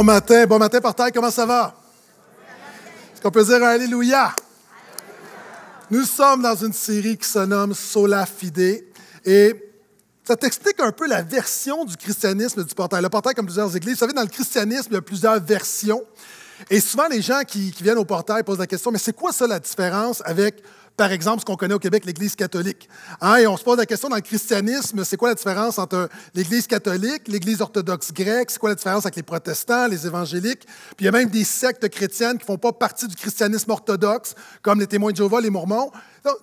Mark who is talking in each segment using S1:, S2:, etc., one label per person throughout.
S1: Bon matin, bon matin, portail. comment ça va? Est-ce qu'on peut dire Alléluia? Nous sommes dans une série qui se nomme Sola Fide et ça t'explique un peu la version du christianisme du portail. Le portail, comme plusieurs églises, vous savez, dans le christianisme, il y a plusieurs versions. Et souvent, les gens qui, qui viennent au portail posent la question, mais c'est quoi ça la différence avec par exemple, ce qu'on connaît au Québec, l'Église catholique. Hein, et on se pose la question dans le christianisme, c'est quoi la différence entre euh, l'Église catholique, l'Église orthodoxe grecque, c'est quoi la différence avec les protestants, les évangéliques. Puis il y a même des sectes chrétiennes qui ne font pas partie du christianisme orthodoxe, comme les témoins de Jéhovah, les Mormons.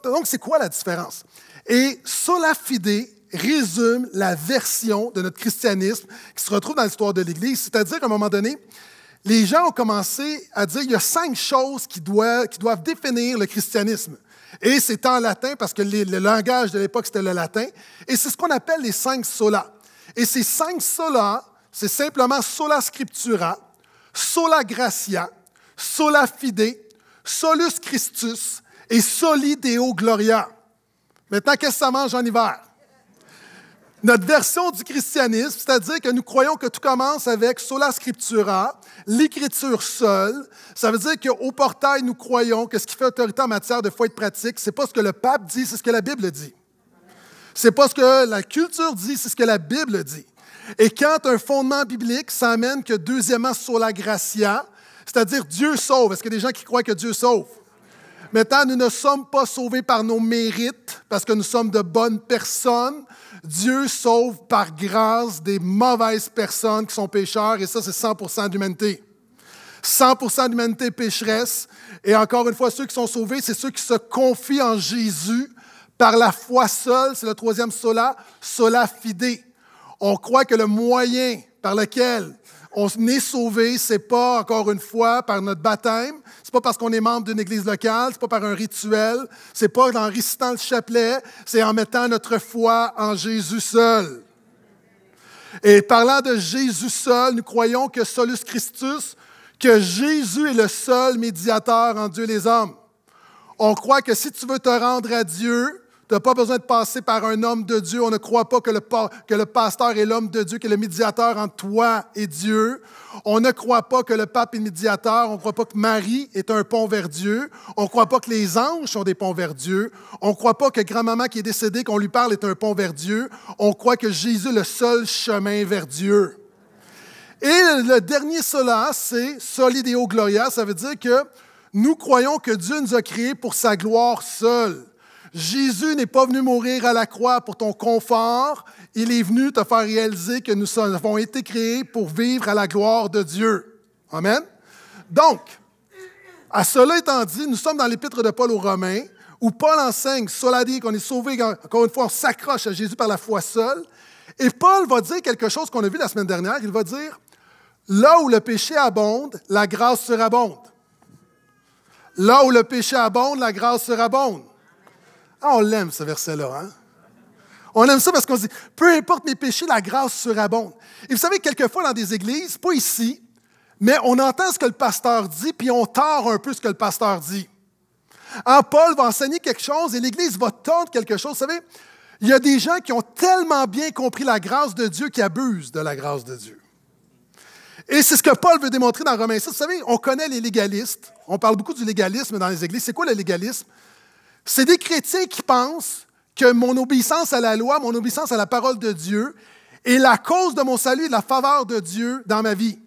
S1: Donc, c'est quoi la différence? Et sola fide résume la version de notre christianisme qui se retrouve dans l'histoire de l'Église, c'est-à-dire qu'à un moment donné, les gens ont commencé à dire il y a cinq choses qui qui doivent définir le christianisme. Et c'est en latin parce que le langage de l'époque, c'était le latin. Et c'est ce qu'on appelle les cinq solas. Et ces cinq solas, c'est simplement sola scriptura, sola gratia, sola fide, solus Christus et soli deo gloria. Maintenant, qu'est-ce que ça mange en hiver? notre version du christianisme, c'est-à-dire que nous croyons que tout commence avec sola scriptura, l'écriture seule. Ça veut dire qu'au portail, nous croyons que ce qui fait autorité en matière de foi et de pratique, ce n'est pas ce que le pape dit, c'est ce que la Bible dit. Ce n'est pas ce que la culture dit, c'est ce que la Bible dit. Et quand un fondement biblique, s'amène que deuxièmement sola gratia, c'est-à-dire Dieu sauve. Est-ce qu'il y a des gens qui croient que Dieu sauve? Maintenant, nous ne sommes pas sauvés par nos mérites, parce que nous sommes de bonnes personnes, Dieu sauve par grâce des mauvaises personnes qui sont pécheurs, et ça, c'est 100 d'humanité. 100 d'humanité pécheresse. Et encore une fois, ceux qui sont sauvés, c'est ceux qui se confient en Jésus par la foi seule. C'est le troisième sola, sola fide. On croit que le moyen par lequel on est sauvé, c'est pas encore une fois par notre baptême, c'est pas parce qu'on est membre d'une église locale, c'est pas par un rituel, c'est pas en récitant le chapelet, c'est en mettant notre foi en Jésus seul. Et parlant de Jésus seul, nous croyons que Solus Christus, que Jésus est le seul médiateur en Dieu les hommes. On croit que si tu veux te rendre à Dieu, tu n'as pas besoin de passer par un homme de Dieu. On ne croit pas que le, pasteur est l'homme de Dieu, que le médiateur entre toi et Dieu. On ne croit pas que le pape est médiateur. On ne croit pas que Marie est un pont vers Dieu. On ne croit pas que les anges sont des ponts vers Dieu. On ne croit pas que grand-maman qui est décédée, qu'on lui parle, est un pont vers Dieu. On croit que Jésus est le seul chemin vers Dieu. Et le dernier cela, c'est solideo gloria. Ça veut dire que nous croyons que Dieu nous a créés pour sa gloire seule. Jésus n'est pas venu mourir à la croix pour ton confort, il est venu te faire réaliser que nous avons été créés pour vivre à la gloire de Dieu. Amen. Donc, à cela étant dit, nous sommes dans l'épître de Paul aux Romains, où Paul enseigne, cela dit qu'on est sauvé, encore une fois, on s'accroche à Jésus par la foi seule. Et Paul va dire quelque chose qu'on a vu la semaine dernière. Il va dire, là où le péché abonde, la grâce surabonde. Là où le péché abonde, la grâce surabonde. Ah, on l'aime, ce verset-là. Hein? On aime ça parce qu'on se dit, peu importe mes péchés, la grâce surabonde. Et vous savez, quelquefois dans des églises, pas ici, mais on entend ce que le pasteur dit, puis on tord un peu ce que le pasteur dit. Ah, Paul va enseigner quelque chose et l'Église va tordre quelque chose. Vous savez, il y a des gens qui ont tellement bien compris la grâce de Dieu qu'ils abusent de la grâce de Dieu. Et c'est ce que Paul veut démontrer dans Romains 6. Vous savez, on connaît les légalistes. On parle beaucoup du légalisme dans les églises. C'est quoi le légalisme? C'est des chrétiens qui pensent que mon obéissance à la loi, mon obéissance à la parole de Dieu est la cause de mon salut et de la faveur de Dieu dans ma vie.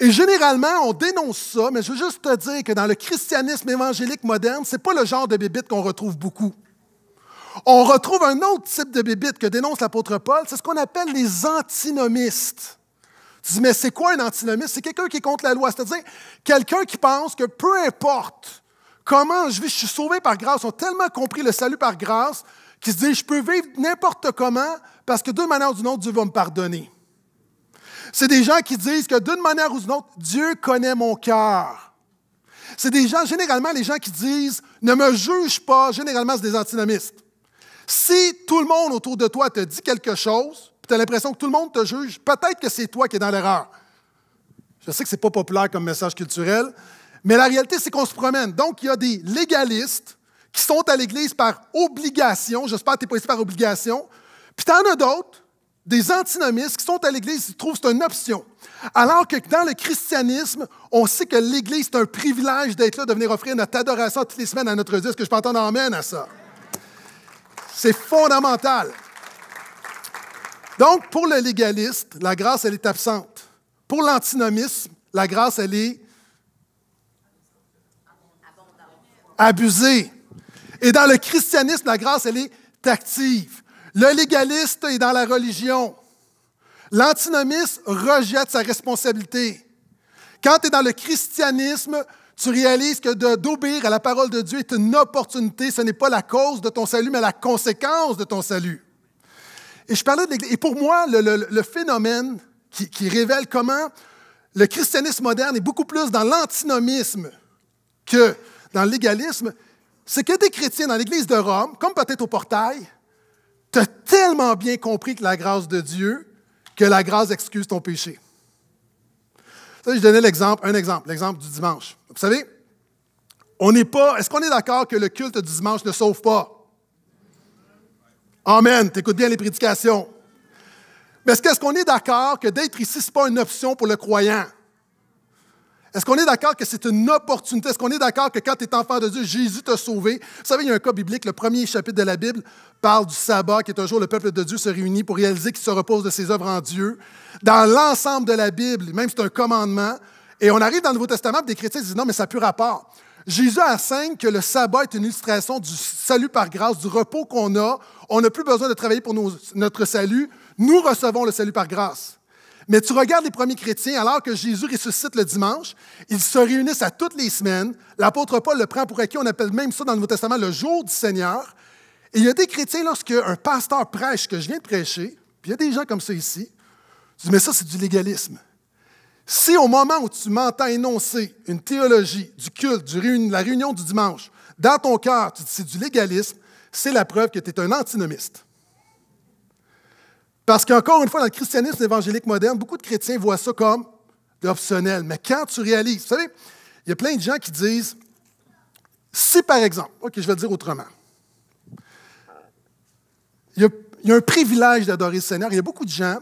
S1: Et généralement, on dénonce ça, mais je veux juste te dire que dans le christianisme évangélique moderne, ce n'est pas le genre de bébite qu'on retrouve beaucoup. On retrouve un autre type de bébite que dénonce l'apôtre Paul, c'est ce qu'on appelle les antinomistes. Tu dis, mais c'est quoi un antinomiste? C'est quelqu'un qui est contre la loi, c'est-à-dire quelqu'un qui pense que peu importe comment je vis, je suis sauvé par grâce. ont tellement compris le salut par grâce qu'ils se disent, je peux vivre n'importe comment parce que d'une manière ou d'une autre, Dieu va me pardonner. C'est des gens qui disent que d'une manière ou d'une autre, Dieu connaît mon cœur. C'est des gens, généralement, les gens qui disent, ne me juge pas, généralement, c'est des antinomistes. Si tout le monde autour de toi te dit quelque chose, tu as l'impression que tout le monde te juge, peut-être que c'est toi qui es dans l'erreur. Je sais que ce n'est pas populaire comme message culturel, mais la réalité, c'est qu'on se promène. Donc, il y a des légalistes qui sont à l'Église par obligation. J'espère que tu n'es pas ici par obligation. Puis, tu en as d'autres, des antinomistes qui sont à l'Église, qui trouvent que c'est une option. Alors que dans le christianisme, on sait que l'Église, c'est un privilège d'être là, de venir offrir notre adoration toutes les semaines à notre Dieu. ce que je peux entendre amène à ça? C'est fondamental. Donc, pour le légaliste, la grâce, elle est absente. Pour l'antinomisme, la grâce, elle est abusé Et dans le christianisme, la grâce, elle est active. Le légaliste est dans la religion. L'antinomiste rejette sa responsabilité. Quand tu es dans le christianisme, tu réalises que d'obéir à la parole de Dieu est une opportunité. Ce n'est pas la cause de ton salut, mais la conséquence de ton salut. Et je parlais de Et pour moi, le, phénomène qui, qui, révèle comment le christianisme moderne est beaucoup plus dans l'antinomisme que dans le légalisme, c'est que des chrétiens dans l'Église de Rome, comme peut-être au portail, t'as tellement bien compris que la grâce de Dieu, que la grâce excuse ton péché. je donnais l'exemple, un exemple, l'exemple du dimanche. Vous savez, on n'est pas. Est-ce qu'on est, d'accord que le culte du dimanche ne sauve pas? Amen. T'écoutes bien les prédications. Mais est-ce qu'on est, est d'accord que d'être ici, ce n'est pas une option pour le croyant? Est-ce qu'on est, d'accord que c'est une opportunité? Est-ce qu'on est, d'accord que quand tu es enfant de Dieu, Jésus t'a sauvé? Vous savez, il y a un cas biblique, le premier chapitre de la Bible parle du sabbat, qui est un jour le peuple de Dieu se réunit pour réaliser qu'il se repose de ses œuvres en Dieu. Dans l'ensemble de la Bible, même c'est un commandement, et on arrive dans le Nouveau Testament, des chrétiens disent non, mais ça n'a plus rapport. Jésus enseigne que le sabbat est une illustration du salut par grâce, du repos qu'on a. On n'a plus besoin de travailler pour notre salut. Nous recevons le salut par grâce. Mais tu regardes les premiers chrétiens, alors que Jésus ressuscite le dimanche, ils se réunissent à toutes les semaines. L'apôtre Paul le prend pour acquis, on appelle même ça dans le Nouveau Testament le jour du Seigneur. Et il y a des chrétiens, lorsque un pasteur prêche que je viens de prêcher, puis il y a des gens comme ça ici, tu dis, mais ça, c'est du légalisme. Si au moment où tu m'entends énoncer une théologie du culte, de la réunion du dimanche, dans ton cœur, tu dis, c'est du légalisme, c'est la preuve que tu es un antinomiste. Parce qu'encore une fois, dans le christianisme évangélique moderne, beaucoup de chrétiens voient ça comme optionnel. Mais quand tu réalises, vous savez, il y a plein de gens qui disent, si par exemple, ok, je vais le dire autrement, il y a, un privilège d'adorer le Seigneur, il y a beaucoup de gens,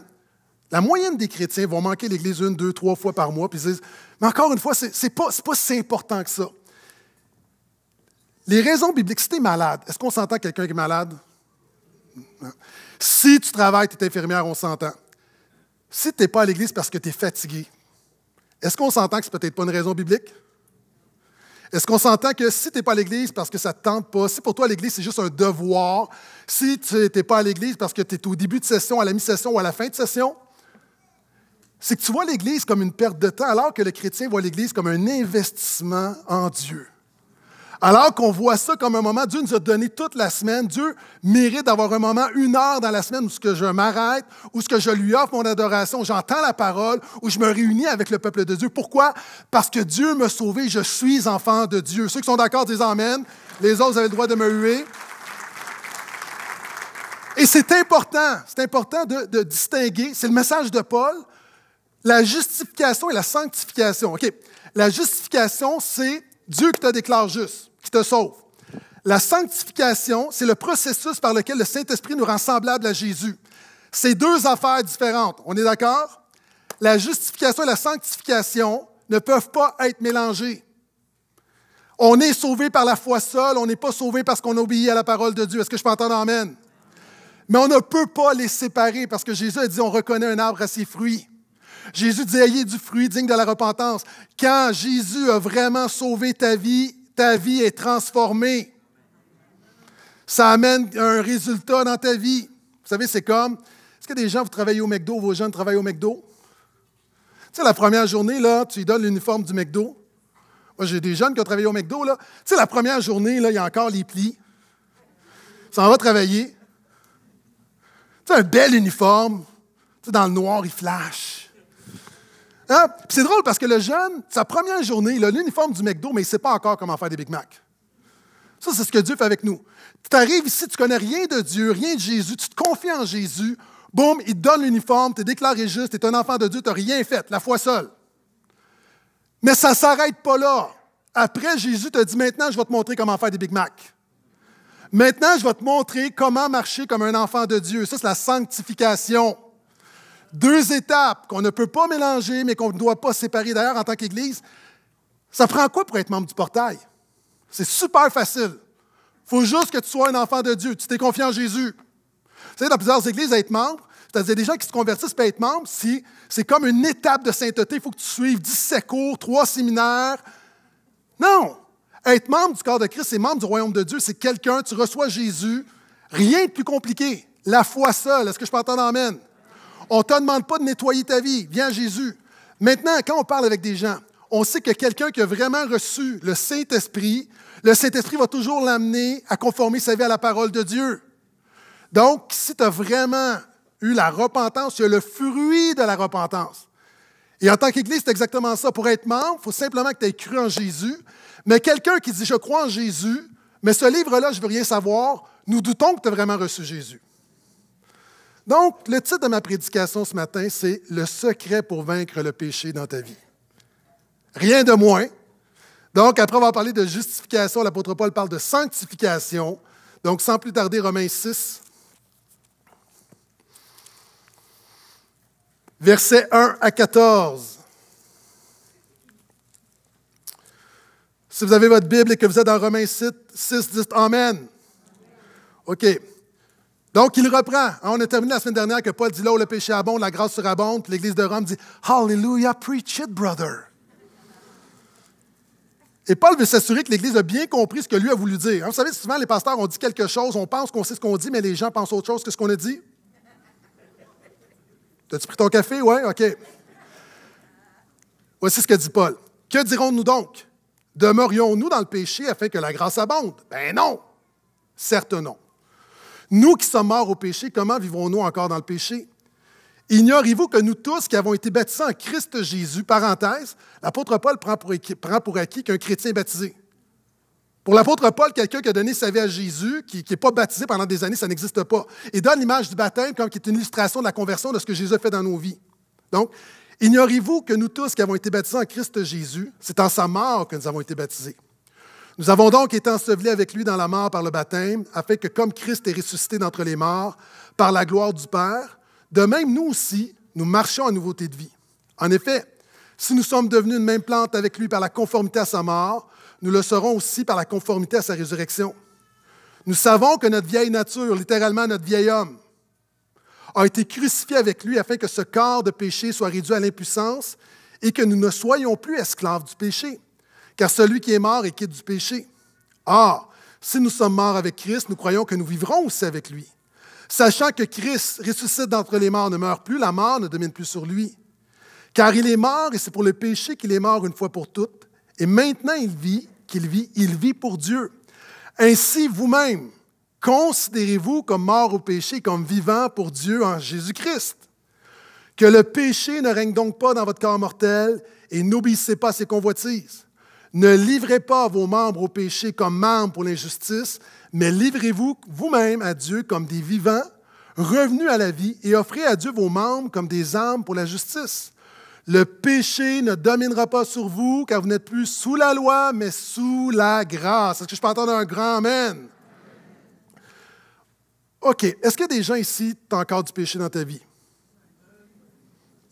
S1: la moyenne des chrétiens vont manquer l'Église une, deux, trois fois par mois, puis ils disent, mais encore une fois, c'est pas, pas si important que ça. Les raisons bibliques, si tu es malade, est-ce qu'on s'entend quelqu'un qui est malade? Si tu travailles, tu es infirmière, on s'entend. Si tu n'es pas à l'église parce que tu es fatigué, est-ce qu'on s'entend que c'est peut-être pas une raison biblique? Est-ce qu'on s'entend que si tu n'es pas à l'église parce que ça ne te tente pas, si pour toi l'église c'est juste un devoir, si tu n'es pas à l'église parce que tu es au début de session, à la mi-session ou à la fin de session, c'est que tu vois l'église comme une perte de temps alors que le chrétien voit l'église comme un investissement en Dieu. Alors qu'on voit ça comme un moment, Dieu nous a donné toute la semaine. Dieu mérite d'avoir un moment, une heure dans la semaine où ce que je m'arrête, où ce que je lui offre mon adoration, j'entends la parole, où je me réunis avec le peuple de Dieu. Pourquoi? Parce que Dieu m'a sauvé, je suis enfant de Dieu. Ceux qui sont d'accord disent Amen. Les autres, avaient le droit de me huer. Et c'est important, c'est important de, de distinguer, c'est le message de Paul, la justification et la sanctification. OK, la justification, c'est Dieu qui te déclare juste te sauve. La sanctification, c'est le processus par lequel le Saint-Esprit nous rend semblables à Jésus. C'est deux affaires différentes. On est d'accord? La justification et la sanctification ne peuvent pas être mélangées. On est sauvé par la foi seule, on n'est pas sauvé parce qu'on a à la parole de Dieu. Est-ce que je peux entendre Amen? Mais on ne peut pas les séparer parce que Jésus a dit on reconnaît un arbre à ses fruits. Jésus dit ayez du fruit digne de la repentance. Quand Jésus a vraiment sauvé ta vie, ta vie est transformée. Ça amène un résultat dans ta vie. Vous savez, c'est comme, est-ce que des gens, vous travaillent au McDo, vos jeunes travaillent au McDo? Tu sais, la première journée, là, tu lui donnes l'uniforme du McDo. Moi, j'ai des jeunes qui ont travaillé au McDo, là. Tu sais, la première journée, là, il y a encore les plis. Ça va travailler. Tu sais, un bel uniforme. Tu sais, dans le noir, il flash. Ah, c'est drôle parce que le jeune, sa première journée, il a l'uniforme du McDo, mais il ne sait pas encore comment faire des Big Mac. Ça, c'est ce que Dieu fait avec nous. Tu arrives ici, tu ne connais rien de Dieu, rien de Jésus, tu te confies en Jésus, boum, il te donne l'uniforme, tu es déclaré juste, tu es un enfant de Dieu, tu n'as rien fait, la foi seule. Mais ça ne s'arrête pas là. Après, Jésus te dit maintenant, je vais te montrer comment faire des Big Mac. Maintenant, je vais te montrer comment marcher comme un enfant de Dieu. Ça, c'est la sanctification deux étapes qu'on ne peut pas mélanger, mais qu'on ne doit pas séparer d'ailleurs en tant qu'Église. Ça prend quoi pour être membre du portail? C'est super facile. Il faut juste que tu sois un enfant de Dieu. Tu t'es confié en Jésus. Tu sais, dans plusieurs églises, être membre, c'est-à-dire des gens qui se convertissent pour être membre, si, c'est comme une étape de sainteté. Il faut que tu suives 17 cours, trois séminaires. Non! Être membre du corps de Christ, c'est membre du royaume de Dieu, c'est quelqu'un, tu reçois Jésus. Rien de plus compliqué. La foi seule. Est-ce que je peux entendre Amen? On ne te demande pas de nettoyer ta vie. Viens Jésus. Maintenant, quand on parle avec des gens, on sait que quelqu'un qui a vraiment reçu le Saint-Esprit, le Saint-Esprit va toujours l'amener à conformer sa vie à la parole de Dieu. Donc, si tu as vraiment eu la repentance, tu as le fruit de la repentance. Et en tant qu'Église, c'est exactement ça. Pour être membre, il faut simplement que tu aies cru en Jésus. Mais quelqu'un qui dit Je crois en Jésus, mais ce livre-là, je ne veux rien savoir, nous doutons que tu as vraiment reçu Jésus. Donc, le titre de ma prédication ce matin, c'est Le secret pour vaincre le péché dans ta vie. Rien de moins. Donc, après avoir parlé de justification, l'apôtre Paul parle de sanctification. Donc, sans plus tarder, Romains 6, versets 1 à 14. Si vous avez votre Bible et que vous êtes dans Romains 6, 6 dites Amen. OK. Donc, il reprend. Hein, on a terminé la semaine dernière que Paul dit là où le péché abonde, la grâce surabonde. L'Église de Rome dit Hallelujah, preach it, brother. Et Paul veut s'assurer que l'Église a bien compris ce que lui a voulu dire. Hein, vous savez, souvent, les pasteurs ont dit quelque chose, on pense qu'on sait ce qu'on dit, mais les gens pensent autre chose que ce qu'on a dit. T'as-tu pris ton café? Oui, OK. Voici ce que dit Paul. Que dirons-nous donc? Demeurions-nous dans le péché afin que la grâce abonde? Ben non! Certes non. Nous qui sommes morts au péché, comment vivons-nous encore dans le péché? Ignorez-vous que nous tous qui avons été baptisés en Christ Jésus, parenthèse, l'apôtre Paul prend pour, acquis qu'un chrétien est baptisé. Pour l'apôtre Paul, quelqu'un qui a donné sa vie à Jésus, qui n'est pas baptisé pendant des années, ça n'existe pas. Et donne l'image du baptême comme qui est une illustration de la conversion de ce que Jésus a fait dans nos vies. Donc, ignorez-vous que nous tous qui avons été baptisés en Christ Jésus, c'est en sa mort que nous avons été baptisés. Nous avons donc été ensevelis avec lui dans la mort par le baptême, afin que comme Christ est ressuscité d'entre les morts par la gloire du Père, de même nous aussi, nous marchions à nouveauté de vie. En effet, si nous sommes devenus une même plante avec lui par la conformité à sa mort, nous le serons aussi par la conformité à sa résurrection. Nous savons que notre vieille nature, littéralement notre vieil homme, a été crucifié avec lui afin que ce corps de péché soit réduit à l'impuissance et que nous ne soyons plus esclaves du péché car celui qui est mort est quitte du péché. Or, si nous sommes morts avec Christ, nous croyons que nous vivrons aussi avec lui. Sachant que Christ ressuscite d'entre les morts ne meurt plus, la mort ne domine plus sur lui. Car il est mort et c'est pour le péché qu'il est mort une fois pour toutes. Et maintenant il vit, qu'il vit, il vit pour Dieu. Ainsi, vous-même, considérez-vous comme mort au péché, comme vivant pour Dieu en Jésus-Christ. Que le péché ne règne donc pas dans votre corps mortel et n'obéissez pas à ses convoitises ne livrez pas vos membres au péché comme membres pour l'injustice, mais livrez-vous vous-même à Dieu comme des vivants, revenus à la vie, et offrez à Dieu vos membres comme des âmes pour la justice. Le péché ne dominera pas sur vous, car vous n'êtes plus sous la loi, mais sous la grâce. Est-ce que je peux entendre un grand Amen? OK. Est-ce qu'il y a des gens ici, ont encore du péché dans ta vie?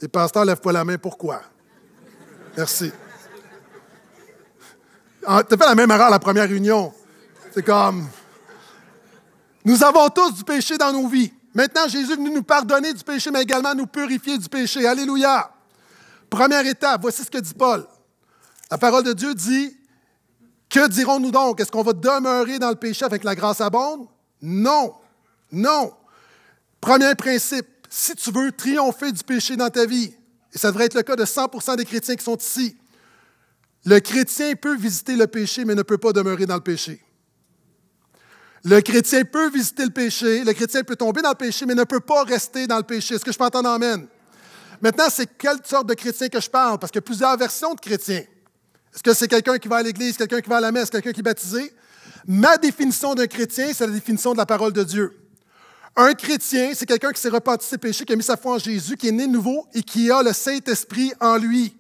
S1: Les pasteurs ne lèvent pas la main. Pourquoi? Merci. Ah, as fait la même erreur à la première réunion. C'est comme. Nous avons tous du péché dans nos vies. Maintenant, Jésus est venu nous pardonner du péché, mais également nous purifier du péché. Alléluia. Première étape, voici ce que dit Paul. La parole de Dieu dit Que dirons-nous donc Est-ce qu'on va demeurer dans le péché avec la grâce abonde Non. Non. Premier principe si tu veux triompher du péché dans ta vie, et ça devrait être le cas de 100 des chrétiens qui sont ici, le chrétien peut visiter le péché, mais ne peut pas demeurer dans le péché. Le chrétien peut visiter le péché, le chrétien peut tomber dans le péché, mais ne peut pas rester dans le péché. Est-ce que je peux entendre Amen? Maintenant, c'est quelle sorte de chrétien que je parle? Parce qu'il y a plusieurs versions de chrétiens. Est-ce que c'est quelqu'un qui va à l'église, quelqu'un qui va à la messe, quelqu'un qui est baptisé? Ma définition d'un chrétien, c'est la définition de la parole de Dieu. Un chrétien, c'est quelqu'un qui s'est repenti de ses péchés, qui a mis sa foi en Jésus, qui est né nouveau et qui a le Saint-Esprit en lui.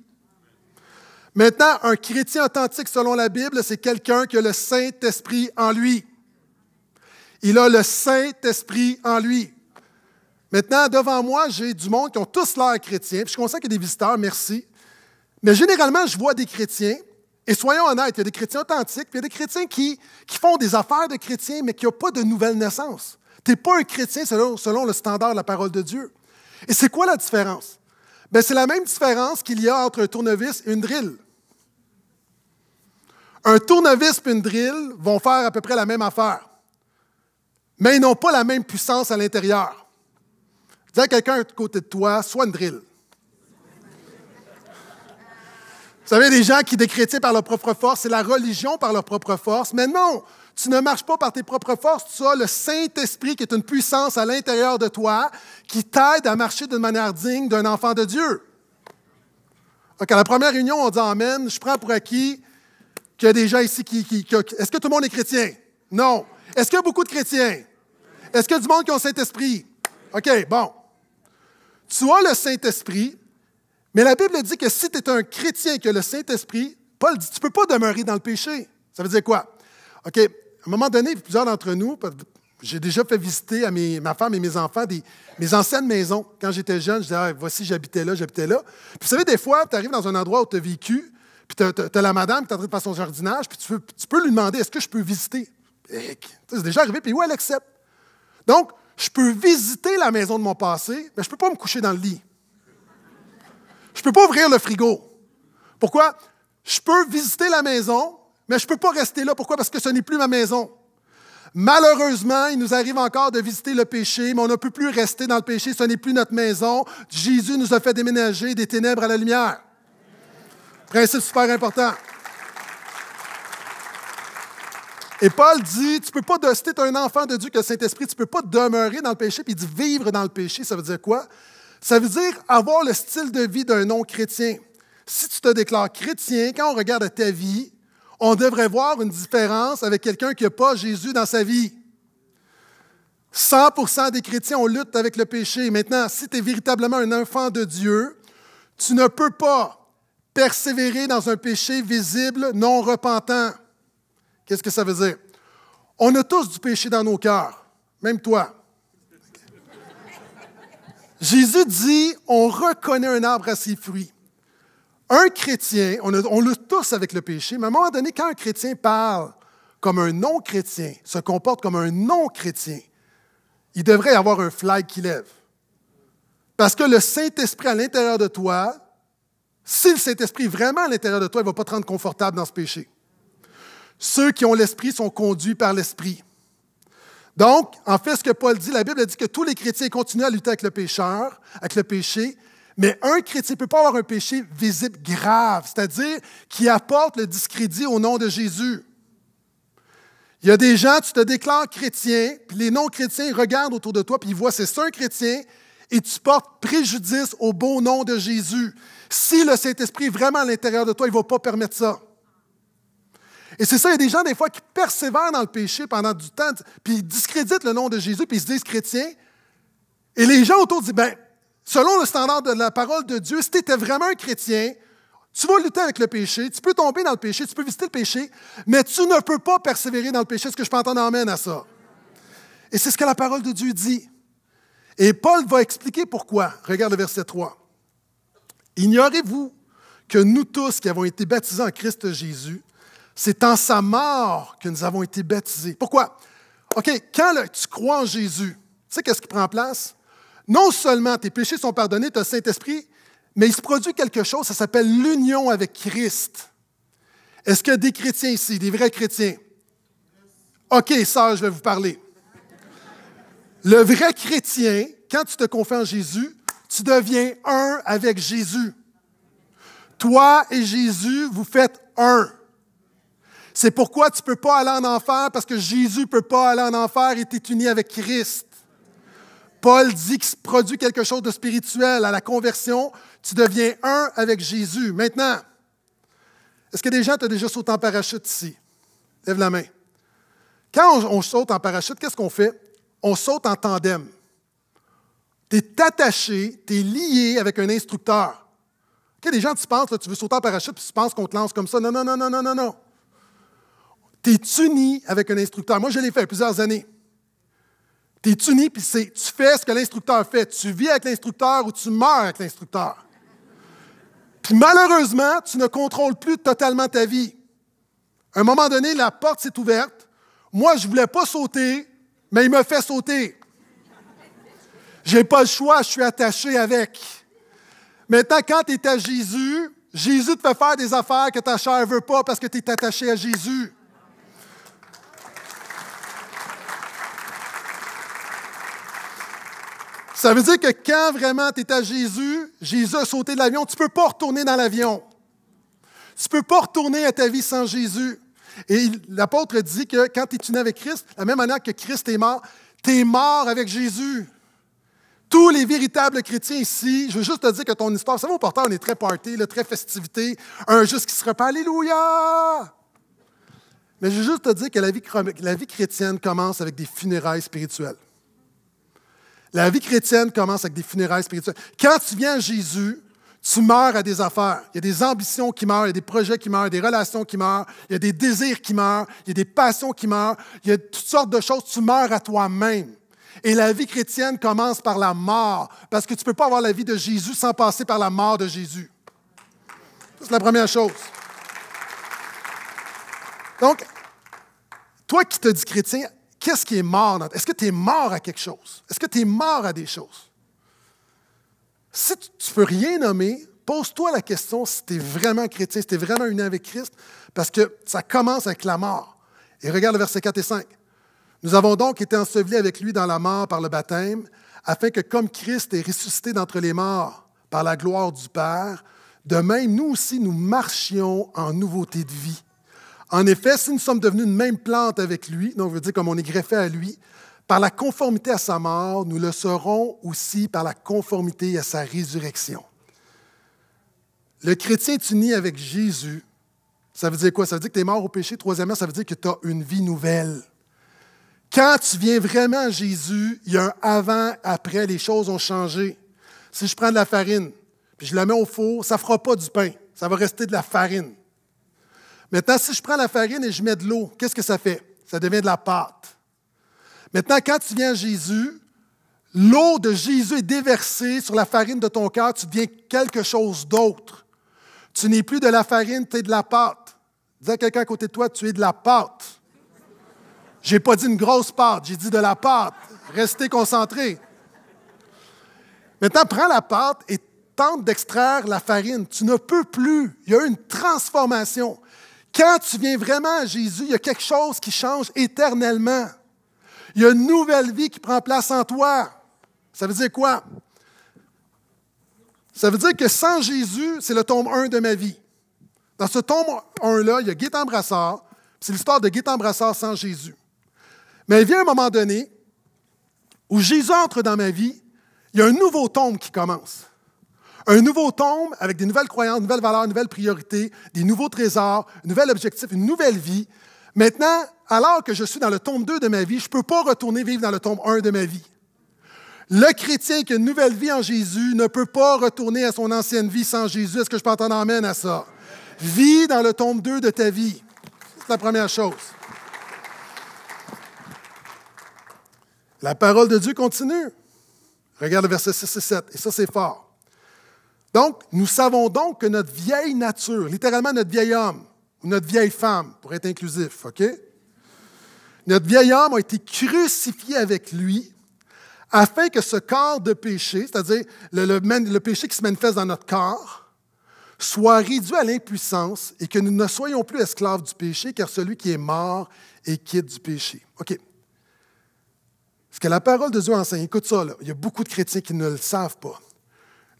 S1: Maintenant, un chrétien authentique selon la Bible, c'est quelqu'un qui a le Saint-Esprit en lui. Il a le Saint-Esprit en lui. Maintenant, devant moi, j'ai du monde qui ont tous l'air chrétiens. Puis je constate qu'il y a des visiteurs, merci. Mais généralement, je vois des chrétiens, et soyons honnêtes, il y a des chrétiens authentiques, puis il y a des chrétiens qui, font des affaires de chrétiens, mais qui n'ont pas de nouvelle naissance. Tu n'es pas un chrétien selon, selon le standard de la parole de Dieu. Et c'est quoi la différence? Ben, c'est la même différence qu'il y a entre un tournevis et une drille. Un tournevis et une drill vont faire à peu près la même affaire, mais ils n'ont pas la même puissance à l'intérieur. Dis à quelqu'un de côté de toi, sois une drill. Vous savez, des gens qui décrétient par leur propre force, c'est la religion par leur propre force, mais non, tu ne marches pas par tes propres forces, tu as le Saint-Esprit qui est une puissance à l'intérieur de toi qui t'aide à marcher d'une manière digne d'un enfant de Dieu. Donc, à la première réunion, on dit Amen, je prends pour acquis qu'il y a des gens ici qui... Est-ce que tout le monde est chrétien? Non. Est-ce qu'il y a beaucoup de chrétiens? Est-ce qu'il y a du monde qui a le Saint-Esprit? OK, bon. Tu as le Saint-Esprit, mais la Bible dit que si tu es un chrétien et que le Saint-Esprit, Paul dit, tu ne peux pas demeurer dans le péché. Ça veut dire quoi? OK, à un moment donné, plusieurs d'entre nous, j'ai déjà fait visiter à ma femme et mes enfants des, mes anciennes maisons. Quand j'étais jeune, je disais, ah, voici, j'habitais là, j'habitais là. Puis vous savez, des fois, tu arrives dans un endroit où tu as vécu, puis tu as, la madame qui est en train de son jardinage, puis tu, tu peux lui demander est-ce que je peux visiter? C'est déjà arrivé, puis oui, elle accepte. Donc, je peux visiter la maison de mon passé, mais je ne peux pas me coucher dans le lit. Je ne peux pas ouvrir le frigo. Pourquoi? Je peux visiter la maison, mais je ne peux pas rester là. Pourquoi? Parce que ce n'est plus ma maison. Malheureusement, il nous arrive encore de visiter le péché, mais on ne peut plus rester dans le péché. Ce n'est plus notre maison. Jésus nous a fait déménager des ténèbres à la lumière. C'est super important. Et Paul dit, tu peux pas, de, si tu es un enfant de Dieu, que le Saint-Esprit, tu peux pas demeurer dans le péché, puis vivre dans le péché, ça veut dire quoi? Ça veut dire avoir le style de vie d'un non-chrétien. Si tu te déclares chrétien, quand on regarde ta vie, on devrait voir une différence avec quelqu'un qui n'a pas Jésus dans sa vie. 100% des chrétiens, ont lutte avec le péché. Maintenant, si tu es véritablement un enfant de Dieu, tu ne peux pas persévérer dans un péché visible, non repentant. Qu'est-ce que ça veut dire? On a tous du péché dans nos cœurs, même toi. Jésus dit, on reconnaît un arbre à ses fruits. Un chrétien, on, le tous avec le péché, mais à un moment donné, quand un chrétien parle comme un non-chrétien, se comporte comme un non-chrétien, il devrait y avoir un flag qui lève. Parce que le Saint-Esprit à l'intérieur de toi si le Saint-Esprit est vraiment à l'intérieur de toi, il ne va pas te rendre confortable dans ce péché. Ceux qui ont l'Esprit sont conduits par l'Esprit. Donc, en fait, ce que Paul dit, la Bible dit que tous les chrétiens continuent à lutter avec le pécheur, avec le péché, mais un chrétien ne peut pas avoir un péché visible grave, c'est-à-dire qui apporte le discrédit au nom de Jésus. Il y a des gens, tu te déclares chrétien, puis les non-chrétiens regardent autour de toi, puis ils voient c'est ça un chrétien, et tu portes préjudice au bon nom de Jésus. Si le Saint-Esprit est vraiment à l'intérieur de toi, il ne va pas permettre ça. Et c'est ça, il y a des gens, des fois, qui persévèrent dans le péché pendant du temps, puis ils discréditent le nom de Jésus, puis ils se disent chrétiens. Et les gens autour disent, ben, selon le standard de la parole de Dieu, si tu étais vraiment un chrétien, tu vas lutter avec le péché, tu peux tomber dans le péché, tu peux visiter le péché, mais tu ne peux pas persévérer dans le péché. Est-ce que je peux entendre amène à ça? Et c'est ce que la parole de Dieu dit. Et Paul va expliquer pourquoi. Regarde le verset 3. Ignorez-vous que nous tous qui avons été baptisés en Christ Jésus, c'est en sa mort que nous avons été baptisés. Pourquoi? OK, quand tu crois en Jésus, tu sais qu'est-ce qui prend place? Non seulement tes péchés sont pardonnés, tu as le Saint-Esprit, mais il se produit quelque chose, ça s'appelle l'union avec Christ. Est-ce qu'il y a des chrétiens ici, des vrais chrétiens? OK, ça, je vais vous parler. Le vrai chrétien, quand tu te confies en Jésus, tu deviens un avec Jésus. Toi et Jésus, vous faites un. C'est pourquoi tu ne peux pas aller en enfer, parce que Jésus ne peut pas aller en enfer et tu es uni avec Christ. Paul dit qu'il se produit quelque chose de spirituel à la conversion. Tu deviens un avec Jésus. Maintenant, est-ce que des gens t'ont déjà sauté en parachute ici? Lève la main. Quand on saute en parachute, qu'est-ce qu'on fait? On saute en tandem. Tu es attaché, tu es lié avec un instructeur. OK, des gens, tu penses, là, tu veux sauter en parachute, puis tu penses qu'on te lance comme ça. Non, non, non, non, non, non, non. Tu es uni avec un instructeur. Moi, je l'ai fait plusieurs années. Tu es uni, puis c'est tu fais ce que l'instructeur fait. Tu vis avec l'instructeur ou tu meurs avec l'instructeur. Puis malheureusement, tu ne contrôles plus totalement ta vie. À un moment donné, la porte s'est ouverte. Moi, je ne voulais pas sauter, mais il me fait sauter. J'ai pas le choix, je suis attaché avec. Maintenant, quand tu es à Jésus, Jésus te fait faire des affaires que ta chair ne veut pas parce que tu es attaché à Jésus. Ça veut dire que quand vraiment tu es à Jésus, Jésus a sauté de l'avion, tu ne peux pas retourner dans l'avion. Tu ne peux pas retourner à ta vie sans Jésus. Et l'apôtre dit que quand tu es né avec Christ, la même manière que Christ est mort, tu es mort avec Jésus tous les véritables chrétiens ici, je veux juste te dire que ton histoire, c'est au porteur, on est très party, très festivité, un juste qui se repart, Alléluia! Mais je veux juste te dire que la vie, chrétienne commence avec des funérailles spirituelles. La vie chrétienne commence avec des funérailles spirituelles. Quand tu viens à Jésus, tu meurs à des affaires. Il y a des ambitions qui meurent, il y a des projets qui meurent, des relations qui meurent, il y a des désirs qui meurent, il y a des passions qui meurent, il y a toutes sortes de choses. Tu meurs à toi-même. Et la vie chrétienne commence par la mort, parce que tu ne peux pas avoir la vie de Jésus sans passer par la mort de Jésus. C'est la première chose. Donc, toi qui te dis chrétien, qu'est-ce qui est mort? Est-ce que tu es mort à quelque chose? Est-ce que tu es mort à des choses? Si tu ne peux rien nommer, pose-toi la question si tu es vraiment chrétien, si tu es vraiment uni avec Christ, parce que ça commence avec la mort. Et regarde le verset 4 et 5. Nous avons donc été ensevelis avec lui dans la mort par le baptême, afin que comme Christ est ressuscité d'entre les morts par la gloire du Père, de même nous aussi nous marchions en nouveauté de vie. En effet, si nous sommes devenus une même plante avec lui, donc veut dire comme on est greffé à lui, par la conformité à sa mort, nous le serons aussi par la conformité à sa résurrection. Le chrétien est uni avec Jésus. Ça veut dire quoi? Ça veut dire que tu es mort au péché. Troisièmement, ça veut dire que tu as une vie nouvelle. Quand tu viens vraiment à Jésus, il y a un avant, après, les choses ont changé. Si je prends de la farine, puis je la mets au four, ça ne fera pas du pain, ça va rester de la farine. Maintenant, si je prends la farine et je mets de l'eau, qu'est-ce que ça fait? Ça devient de la pâte. Maintenant, quand tu viens à Jésus, l'eau de Jésus est déversée sur la farine de ton cœur, tu deviens quelque chose d'autre. Tu n'es plus de la farine, tu es de la pâte. Dis à quelqu'un à côté de toi, tu es de la pâte. J'ai pas dit une grosse pâte, j'ai dit de la pâte. Restez concentrés. Maintenant, prends la pâte et tente d'extraire la farine. Tu ne peux plus. Il y a une transformation. Quand tu viens vraiment à Jésus, il y a quelque chose qui change éternellement. Il y a une nouvelle vie qui prend place en toi. Ça veut dire quoi? Ça veut dire que sans Jésus, c'est le tombe 1 de ma vie. Dans ce tombe 1-là, il y a Guy Brassard. C'est l'histoire de Guy Brassard sans Jésus. Mais il vient un moment donné où Jésus entre dans ma vie, il y a un nouveau tombe qui commence. Un nouveau tombe avec des nouvelles croyances, nouvelles valeurs, nouvelles priorités, des nouveaux trésors, un nouvel objectif, une nouvelle vie. Maintenant, alors que je suis dans le tombe 2 de ma vie, je ne peux pas retourner vivre dans le tombe 1 de ma vie. Le chrétien qui a une nouvelle vie en Jésus ne peut pas retourner à son ancienne vie sans Jésus. Est-ce que je peux entendre amène à ça? Vis dans le tombe 2 de ta vie. C'est la première chose. La parole de Dieu continue. Regarde le verset 6 et 7, et ça c'est fort. Donc, nous savons donc que notre vieille nature, littéralement notre vieil homme, ou notre vieille femme, pour être inclusif, OK? Notre vieil homme a été crucifié avec lui afin que ce corps de péché, c'est-à-dire le, péché qui se manifeste dans notre corps, soit réduit à l'impuissance et que nous ne soyons plus esclaves du péché, car celui qui est mort est quitte du péché. OK. Ce que la parole de Dieu enseigne, écoute ça, là. il y a beaucoup de chrétiens qui ne le savent pas.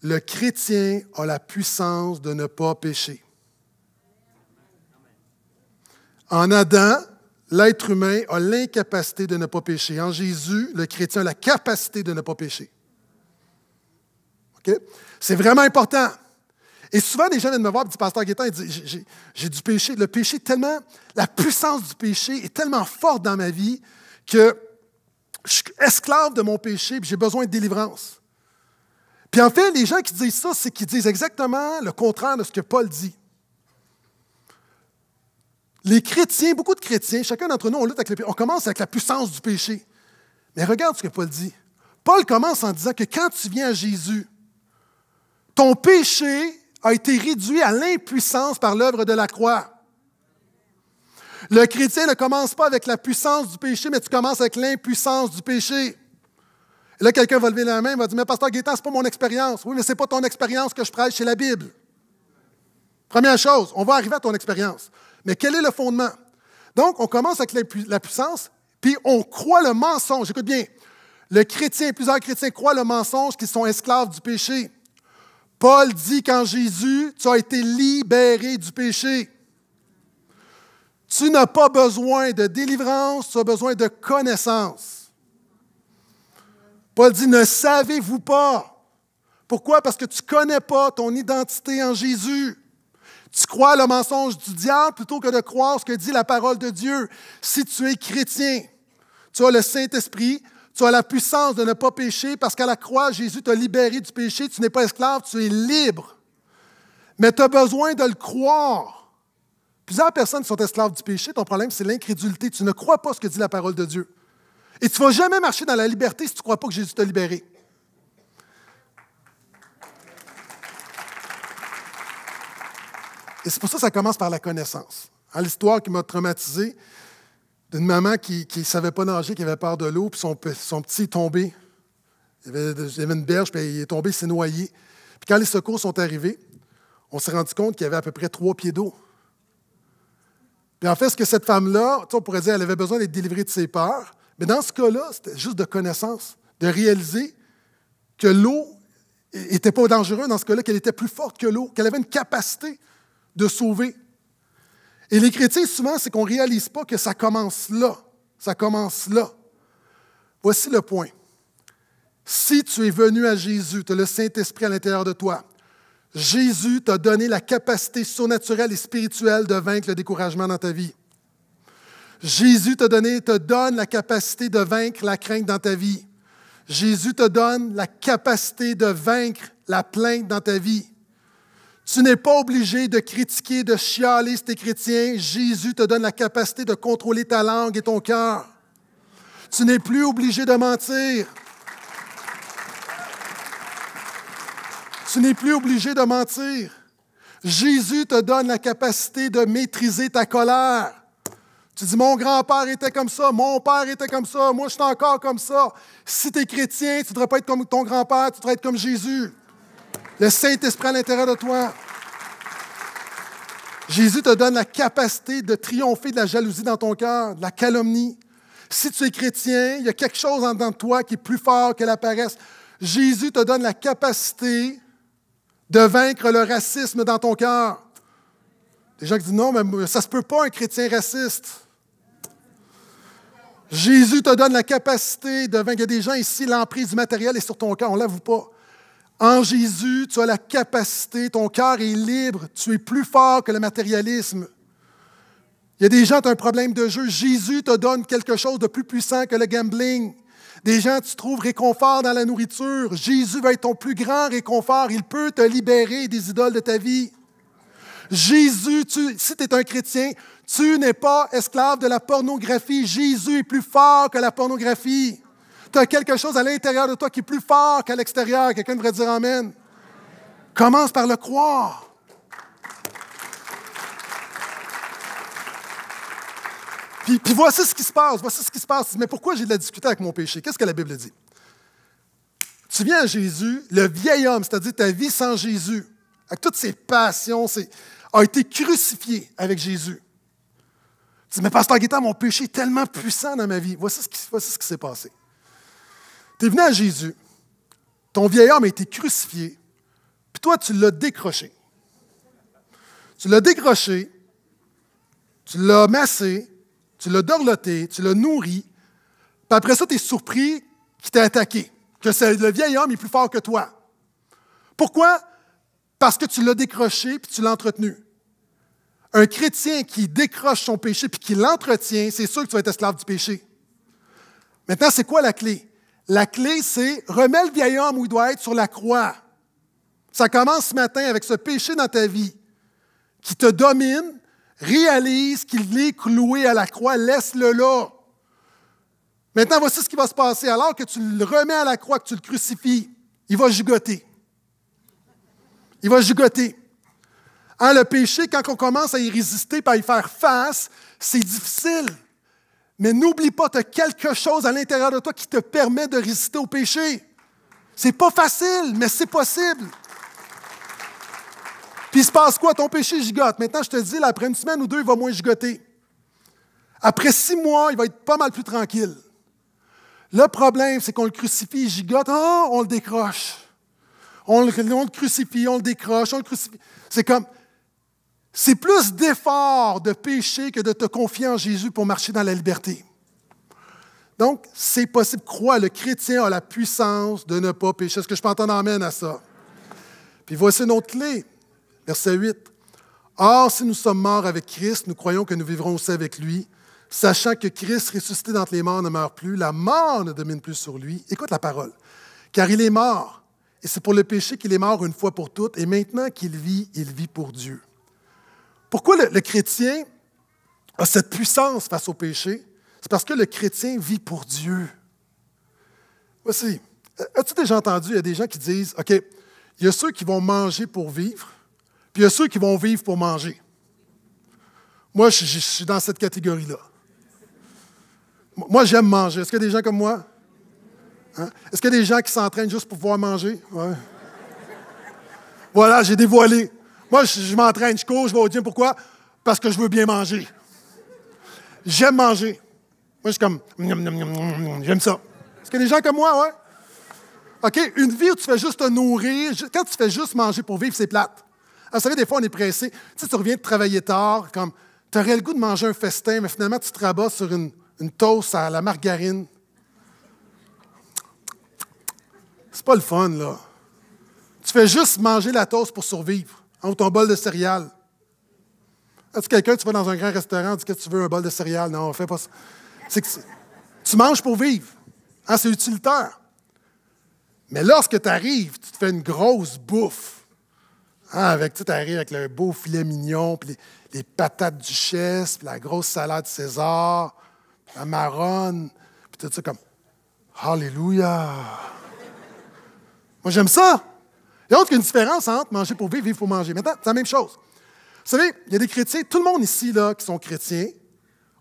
S1: Le chrétien a la puissance de ne pas pécher. En Adam, l'être humain a l'incapacité de ne pas pécher. En Jésus, le chrétien a la capacité de ne pas pécher. OK? C'est vraiment important. Et souvent, les gens viennent me voir, disent, Pasteur Guétin, j'ai du péché. Le péché, tellement, la puissance du péché est tellement forte dans ma vie que je suis esclave de mon péché, j'ai besoin de délivrance. Puis en fait, les gens qui disent ça, c'est qu'ils disent exactement le contraire de ce que Paul dit. Les chrétiens, beaucoup de chrétiens, chacun d'entre nous, lutte avec On commence avec la puissance du péché. Mais regarde ce que Paul dit. Paul commence en disant que quand tu viens à Jésus, ton péché a été réduit à l'impuissance par l'œuvre de la croix. Le chrétien ne commence pas avec la puissance du péché, mais tu commences avec l'impuissance du péché. Et là, quelqu'un va lever la main, va dire, mais pasteur Gaétan, ce n'est pas mon expérience. Oui, mais ce n'est pas ton expérience que je prêche, chez la Bible. Première chose, on va arriver à ton expérience. Mais quel est le fondement? Donc, on commence avec la puissance, puis on croit le mensonge. Écoute bien, le chrétien, plusieurs chrétiens croient le mensonge qu'ils sont esclaves du péché. Paul dit qu'en Jésus, tu as été libéré du péché. Tu n'as pas besoin de délivrance, tu as besoin de connaissance. Paul dit, ne savez-vous pas? Pourquoi? Parce que tu ne connais pas ton identité en Jésus. Tu crois le mensonge du diable plutôt que de croire ce que dit la parole de Dieu. Si tu es chrétien, tu as le Saint-Esprit, tu as la puissance de ne pas pécher parce qu'à la croix, Jésus t'a libéré du péché. Tu n'es pas esclave, tu es libre. Mais tu as besoin de le croire. Plusieurs personnes sont esclaves du péché. Ton problème, c'est l'incrédulité. Tu ne crois pas ce que dit la parole de Dieu. Et tu ne vas jamais marcher dans la liberté si tu ne crois pas que Jésus t'a libéré. Et c'est pour ça que ça commence par la connaissance. Hein, l'histoire qui m'a traumatisé d'une maman qui ne savait pas nager, qui avait peur de l'eau, puis son, petit est tombé. Il y avait, une berge, puis il est tombé, il s'est noyé. Puis quand les secours sont arrivés, on s'est rendu compte qu'il y avait à peu près trois pieds d'eau. Puis en fait, ce que cette femme-là, on pourrait dire, elle avait besoin d'être délivrée de ses peurs, mais dans ce cas-là, c'était juste de connaissance, de réaliser que l'eau n'était pas dangereuse dans ce cas-là, qu'elle était plus forte que l'eau, qu'elle avait une capacité de sauver. Et les chrétiens, souvent, c'est qu'on ne réalise pas que ça commence là. Ça commence là. Voici le point. Si tu es venu à Jésus, tu as le Saint-Esprit à l'intérieur de toi, Jésus t'a donné la capacité surnaturelle et spirituelle de vaincre le découragement dans ta vie. Jésus t'a donné, te donne la capacité de vaincre la crainte dans ta vie. Jésus te donne la capacité de vaincre la plainte dans ta vie. Tu n'es pas obligé de critiquer, de chialer si t'es chrétien. Jésus te donne la capacité de contrôler ta langue et ton cœur. Tu n'es plus obligé de mentir. Tu n'es plus obligé de mentir. Jésus te donne la capacité de maîtriser ta colère. Tu dis, mon grand-père était comme ça, mon père était comme ça, moi je suis encore comme ça. Si tu es chrétien, tu ne devrais pas être comme ton grand-père, tu devrais être comme Jésus. Le Saint-Esprit à l'intérieur de toi. Jésus te donne la capacité de triompher de la jalousie dans ton cœur, de la calomnie. Si tu es chrétien, il y a quelque chose en toi qui est plus fort que la paresse. Jésus te donne la capacité de vaincre le racisme dans ton cœur. Des gens qui disent non, mais ça ne se peut pas un chrétien raciste. Jésus te donne la capacité de vaincre. Il y a des gens ici, l'emprise du matériel est sur ton cœur, on ne l'avoue pas. En Jésus, tu as la capacité, ton cœur est libre, tu es plus fort que le matérialisme. Il y a des gens qui ont un problème de jeu. Jésus te donne quelque chose de plus puissant que le gambling. Des gens, tu trouves réconfort dans la nourriture. Jésus va être ton plus grand réconfort. Il peut te libérer des idoles de ta vie. Jésus, si tu es un chrétien, tu n'es pas esclave de la pornographie. Jésus est plus fort que la pornographie. Tu as quelque chose à l'intérieur de toi qui est plus fort qu'à l'extérieur. Quelqu'un devrait dire Amen. Commence par le croire. Puis, voici ce qui se passe, voici ce qui se passe. Mais pourquoi j'ai de la discuter avec mon péché? Qu'est-ce que la Bible dit? Tu viens à Jésus, le vieil homme, c'est-à-dire ta vie sans Jésus, avec toutes ses passions, a été crucifié avec Jésus. Tu dis, mais Pasteur Guetta, mon péché est tellement puissant dans ma vie. Voici ce qui, voici ce qui s'est passé. Tu es venu à Jésus, ton vieil homme a été crucifié, puis toi, tu l'as décroché. Tu l'as décroché, tu l'as massé, tu l'as dorloté, tu l'as nourri, puis après ça, tu es surpris qu'il t'a attaqué, que le vieil homme est plus fort que toi. Pourquoi? Parce que tu l'as décroché puis tu l'as entretenu. Un chrétien qui décroche son péché puis qui l'entretient, c'est sûr que tu vas être esclave du péché. Maintenant, c'est quoi la clé? La clé, c'est remets le vieil homme où il doit être sur la croix. Ça commence ce matin avec ce péché dans ta vie qui te domine, réalise qu'il est cloué à la croix, laisse-le là. Maintenant, voici ce qui va se passer. Alors que tu le remets à la croix, que tu le crucifies, il va jugoter. Il va jugoter. Hein, le péché, quand on commence à y résister, à y faire face, c'est difficile. Mais n'oublie pas, tu as quelque chose à l'intérieur de toi qui te permet de résister au péché. C'est pas facile, mais c'est possible. Puis il se passe quoi? Ton péché gigote. Maintenant, je te dis, après une semaine ou deux, il va moins gigoter. Après six mois, il va être pas mal plus tranquille. Le problème, c'est qu'on le crucifie, il gigote, oh, on le décroche. On le, crucifie, on le décroche, on le crucifie. C'est comme, c'est plus d'effort de pécher que de te confier en Jésus pour marcher dans la liberté. Donc, c'est possible. Crois, le chrétien a la puissance de ne pas pécher. Est-ce que je peux entendre amène à ça? Puis voici une autre clé. Verset 8. Or, si nous sommes morts avec Christ, nous croyons que nous vivrons aussi avec lui, sachant que Christ ressuscité d'entre les morts ne meurt plus, la mort ne domine plus sur lui. Écoute la parole. Car il est mort, et c'est pour le péché qu'il est mort une fois pour toutes, et maintenant qu'il vit, il vit pour Dieu. Pourquoi le, chrétien a cette puissance face au péché? C'est parce que le chrétien vit pour Dieu. Voici. As-tu déjà entendu, il y a des gens qui disent, OK, il y a ceux qui vont manger pour vivre, puis il y a ceux qui vont vivre pour manger. Moi, je, suis dans cette catégorie-là. Moi, j'aime manger. Est-ce qu'il y a des gens comme moi? Hein? Est-ce qu'il y a des gens qui s'entraînent juste pour pouvoir manger? Voilà, j'ai dévoilé. Moi, je, m'entraîne, je cours, je vais au gym. Pourquoi? Parce que je veux bien manger. J'aime manger. Moi, je suis comme, j'aime ça. Est-ce qu'il y a des gens comme moi, ouais? OK, une vie où tu fais juste te nourrir, quand tu fais juste manger pour vivre, c'est plate. Ah, vous savez, des fois, on est pressé. Tu sais, tu reviens de travailler tard, comme, tu aurais le goût de manger un festin, mais finalement, tu te rabats sur une, une toast à la margarine. C'est pas le fun, là. Tu fais juste manger la toast pour survivre, En hein, ou ton bol de céréales. Est-ce quelqu'un, tu vas dans un grand restaurant, dis que tu veux un bol de céréales? Non, on fait pas ça. tu manges pour vivre. Hein, c'est utilitaire. Mais lorsque tu arrives, tu te fais une grosse bouffe Hein, avec tout arrive avec le beau filet mignon, puis les, patates du puis la grosse salade César, la marronne, puis tout ça comme Alléluia. Moi, j'aime ça. Il y a autre qu'une différence entre manger pour vivre, vivre pour manger. Maintenant, c'est la même chose. Vous savez, il y a des chrétiens, tout le monde ici là, qui sont chrétiens,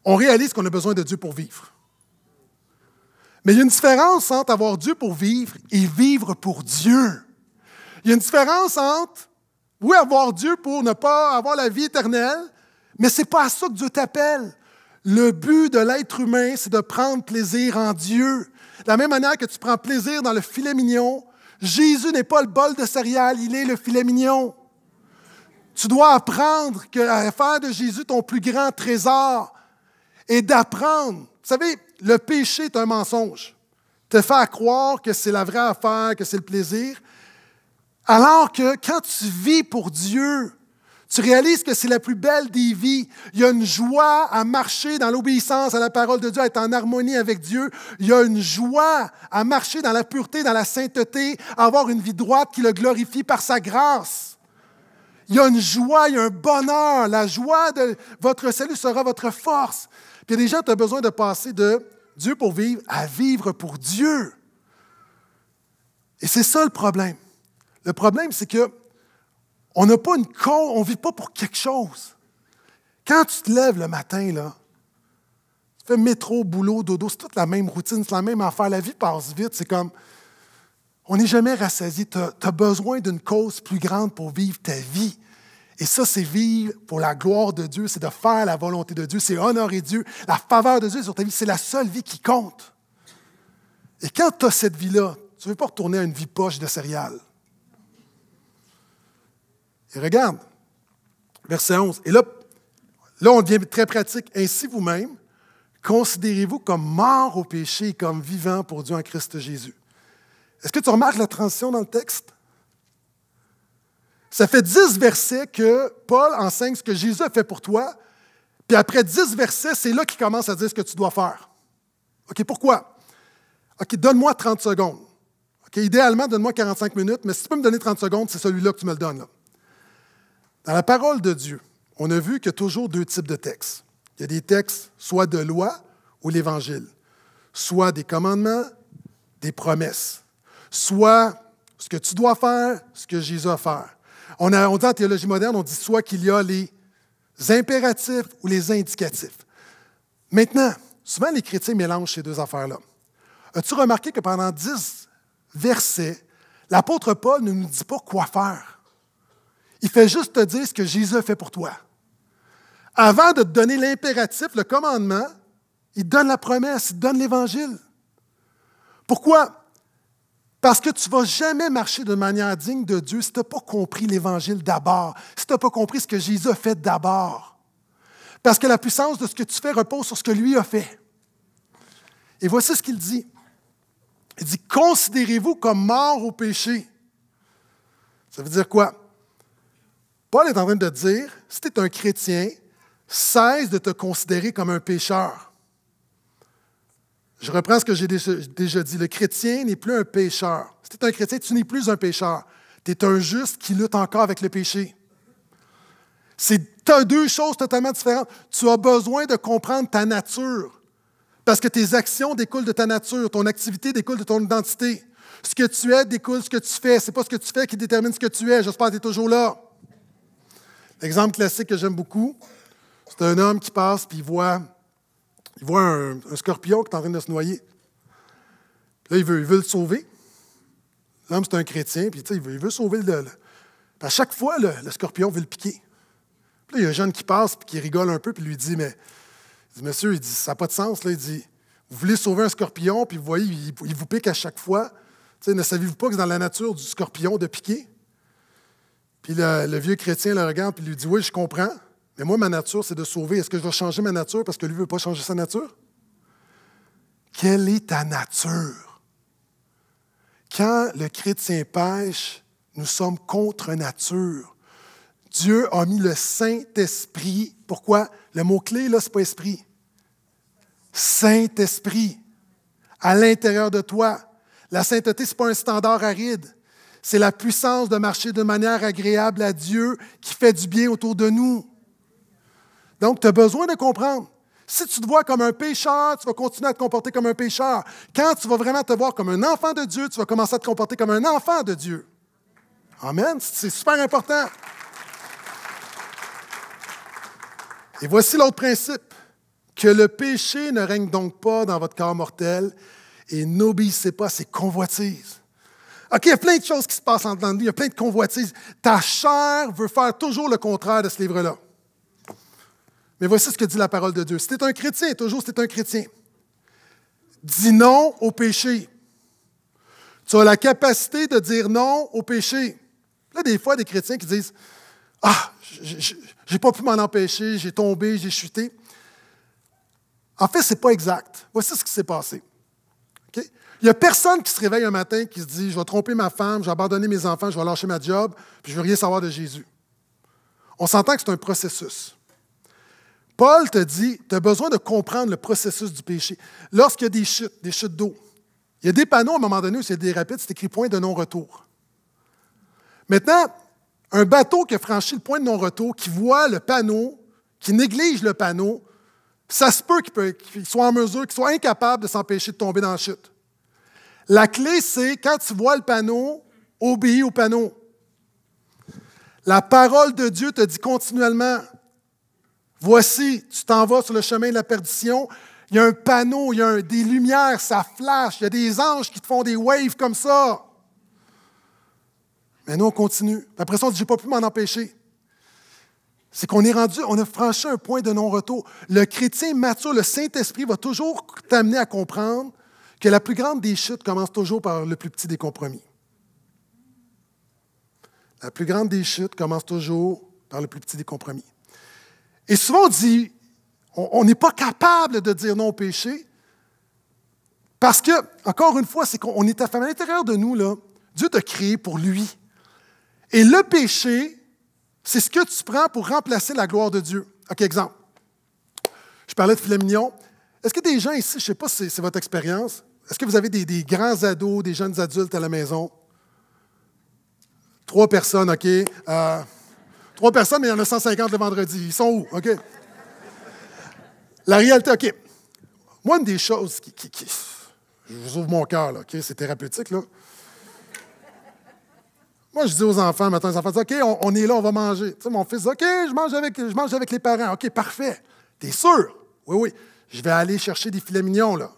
S1: on réalise qu'on a besoin de Dieu pour vivre. Mais il y a une différence entre avoir Dieu pour vivre et vivre pour Dieu. Il y a une différence entre oui, avoir Dieu pour ne pas avoir la vie éternelle, mais ce n'est pas à ça que Dieu t'appelle. Le but de l'être humain, c'est de prendre plaisir en Dieu. De la même manière que tu prends plaisir dans le filet mignon, Jésus n'est pas le bol de céréales, il est le filet mignon. Tu dois apprendre que, à faire de Jésus ton plus grand trésor et d'apprendre. Vous savez, le péché est un mensonge. Te faire croire que c'est la vraie affaire, que c'est le plaisir, alors que quand tu vis pour Dieu, tu réalises que c'est la plus belle des vies. Il y a une joie à marcher dans l'obéissance à la parole de Dieu, à être en harmonie avec Dieu. Il y a une joie à marcher dans la pureté, dans la sainteté, à avoir une vie droite qui le glorifie par sa grâce. Il y a une joie, il y a un bonheur. La joie de votre salut sera votre force. Puis il y a des gens ont besoin de passer de Dieu pour vivre à vivre pour Dieu. Et c'est ça le problème. Le problème, c'est que on n'a pas une cause, on ne vit pas pour quelque chose. Quand tu te lèves le matin, là, tu fais métro, boulot, dodo, c'est toute la même routine, c'est la même affaire. La vie passe vite. C'est comme, on n'est jamais rassasié. Tu as, besoin d'une cause plus grande pour vivre ta vie. Et ça, c'est vivre pour la gloire de Dieu, c'est de faire la volonté de Dieu, c'est honorer Dieu. La faveur de Dieu sur ta vie, c'est la seule vie qui compte. Et quand tu as cette vie-là, tu ne veux pas retourner à une vie poche de céréales. Et regarde, verset 11. Et là, là on devient très pratique. Ainsi vous-même, considérez-vous comme mort au péché et comme vivant pour Dieu en Christ Jésus. Est-ce que tu remarques la transition dans le texte? Ça fait dix versets que Paul enseigne ce que Jésus a fait pour toi, puis après dix versets, c'est là qu'il commence à dire ce que tu dois faire. OK, pourquoi? OK, donne-moi 30 secondes. OK, idéalement, donne-moi 45 minutes, mais si tu peux me donner 30 secondes, c'est celui-là que tu me le donnes. Dans la parole de Dieu, on a vu qu'il y a toujours deux types de textes. Il y a des textes soit de loi ou l'Évangile, soit des commandements, des promesses, soit ce que tu dois faire, ce que Jésus a fait. On, on dit en théologie moderne, on dit soit qu'il y a les impératifs ou les indicatifs. Maintenant, souvent les chrétiens mélangent ces deux affaires-là. As-tu remarqué que pendant dix versets, l'apôtre Paul ne nous dit pas quoi faire? Il fait juste te dire ce que Jésus a fait pour toi. Avant de te donner l'impératif, le commandement, il donne la promesse, il donne l'évangile. Pourquoi? Parce que tu ne vas jamais marcher de manière digne de Dieu si tu n'as pas compris l'Évangile d'abord, si tu n'as pas compris ce que Jésus a fait d'abord. Parce que la puissance de ce que tu fais repose sur ce que lui a fait. Et voici ce qu'il dit. Il dit, considérez-vous comme mort au péché. Ça veut dire quoi? Paul est en train de dire, si tu es un chrétien, cesse de te considérer comme un pécheur. Je reprends ce que j'ai déjà dit. Le chrétien n'est plus un pécheur. Si tu es un chrétien, tu n'es plus un pécheur. Tu es un juste qui lutte encore avec le péché. C'est deux choses totalement différentes. Tu as besoin de comprendre ta nature parce que tes actions découlent de ta nature, ton activité découle de ton identité. Ce que tu es découle de ce que tu fais. Ce n'est pas ce que tu fais qui détermine ce que tu es. J'espère que tu es toujours là. L'exemple classique que j'aime beaucoup, c'est un homme qui passe puis il voit, il voit un, scorpion qui est en train de se noyer. Là, il veut, le sauver. L'homme, c'est un chrétien, puis il veut, il veut sauver le. à chaque fois, le, scorpion veut le piquer. là, il y a un jeune qui passe puis qui rigole un peu, puis lui dit Mais, monsieur, il dit, ça n'a pas de sens. Là, il dit Vous voulez sauver un scorpion, puis vous voyez, il, vous pique à chaque fois. ne savez-vous pas que c'est dans la nature du scorpion de piquer puis le, vieux chrétien le regarde, puis lui dit Oui, je comprends, mais moi, ma nature, c'est de sauver. Est-ce que je dois changer ma nature parce que lui ne veut pas changer sa nature? Quelle est ta nature? Quand le chrétien pêche, nous sommes contre nature. Dieu a mis le Saint-Esprit. Pourquoi? Le mot-clé, là, ce n'est pas esprit. Saint-Esprit. À l'intérieur de toi. La sainteté, ce n'est pas un standard aride. C'est la puissance de marcher de manière agréable à Dieu qui fait du bien autour de nous. Donc, tu as besoin de comprendre. Si tu te vois comme un pécheur, tu vas continuer à te comporter comme un pécheur. Quand tu vas vraiment te voir comme un enfant de Dieu, tu vas commencer à te comporter comme un enfant de Dieu. Amen. C'est super important. Et voici l'autre principe. Que le péché ne règne donc pas dans votre corps mortel et n'obéissez pas à ses convoitises. OK, il y a plein de choses qui se passent en dedans de nous, il y a plein de convoitises. Ta chair veut faire toujours le contraire de ce livre-là. Mais voici ce que dit la parole de Dieu. Si tu es un chrétien, toujours si tu es un chrétien, dis non au péché. Tu as la capacité de dire non au péché. Là, des fois, des chrétiens qui disent Ah, j'ai pas pu m'en empêcher, j'ai tombé, j'ai chuté. En fait, ce n'est pas exact. Voici ce qui s'est passé. Il n'y a personne qui se réveille un matin qui se dit Je vais tromper ma femme, je vais abandonner mes enfants, je vais lâcher ma job, puis je ne veux rien savoir de Jésus. On s'entend que c'est un processus. Paul te dit Tu as besoin de comprendre le processus du péché. Lorsqu'il y a des chutes, des chutes d'eau, il y a des panneaux à un moment donné où c'est des rapides, c'est écrit point de non-retour. Maintenant, un bateau qui a franchi le point de non-retour, qui voit le panneau, qui néglige le panneau, ça se peut qu'il soit en mesure, qu'il soit incapable de s'empêcher de tomber dans la chute. La clé, c'est quand tu vois le panneau, obéis au panneau. La parole de Dieu te dit continuellement, voici, tu t'en vas sur le chemin de la perdition, il y a un panneau, il y a des lumières, ça flash, il y a des anges qui te font des waves comme ça. Mais nous, on continue. Après ça, on dit, j'ai pas pu m'en empêcher. C'est qu'on est rendu, on a franchi un point de non-retour. Le chrétien mature, le Saint-Esprit va toujours t'amener à comprendre que la plus grande des chutes commence toujours par le plus petit des compromis. La plus grande des chutes commence toujours par le plus petit des compromis. Et souvent, on dit, on n'est pas capable de dire non au péché parce que, encore une fois, c'est qu'on est à l'intérieur de nous, là. Dieu t'a créé pour lui. Et le péché, c'est ce que tu prends pour remplacer la gloire de Dieu. OK, exemple. Je parlais de filet Est-ce que des gens ici, je ne sais pas si c'est votre expérience, est-ce que vous avez des, grands ados, des jeunes adultes à la maison? Trois personnes, OK. Euh, trois personnes, mais il y en a 150 le vendredi. Ils sont où? OK. La réalité, OK. Moi, une des choses qui. je vous ouvre mon cœur, OK? C'est thérapeutique, là. Moi, je dis aux enfants, maintenant, les enfants disent, OK, on, est là, on va manger. mon fils dit, OK, je mange avec, je mange avec les parents. OK, parfait. T'es sûr? Oui, oui. Je vais aller chercher des filets mignons, là.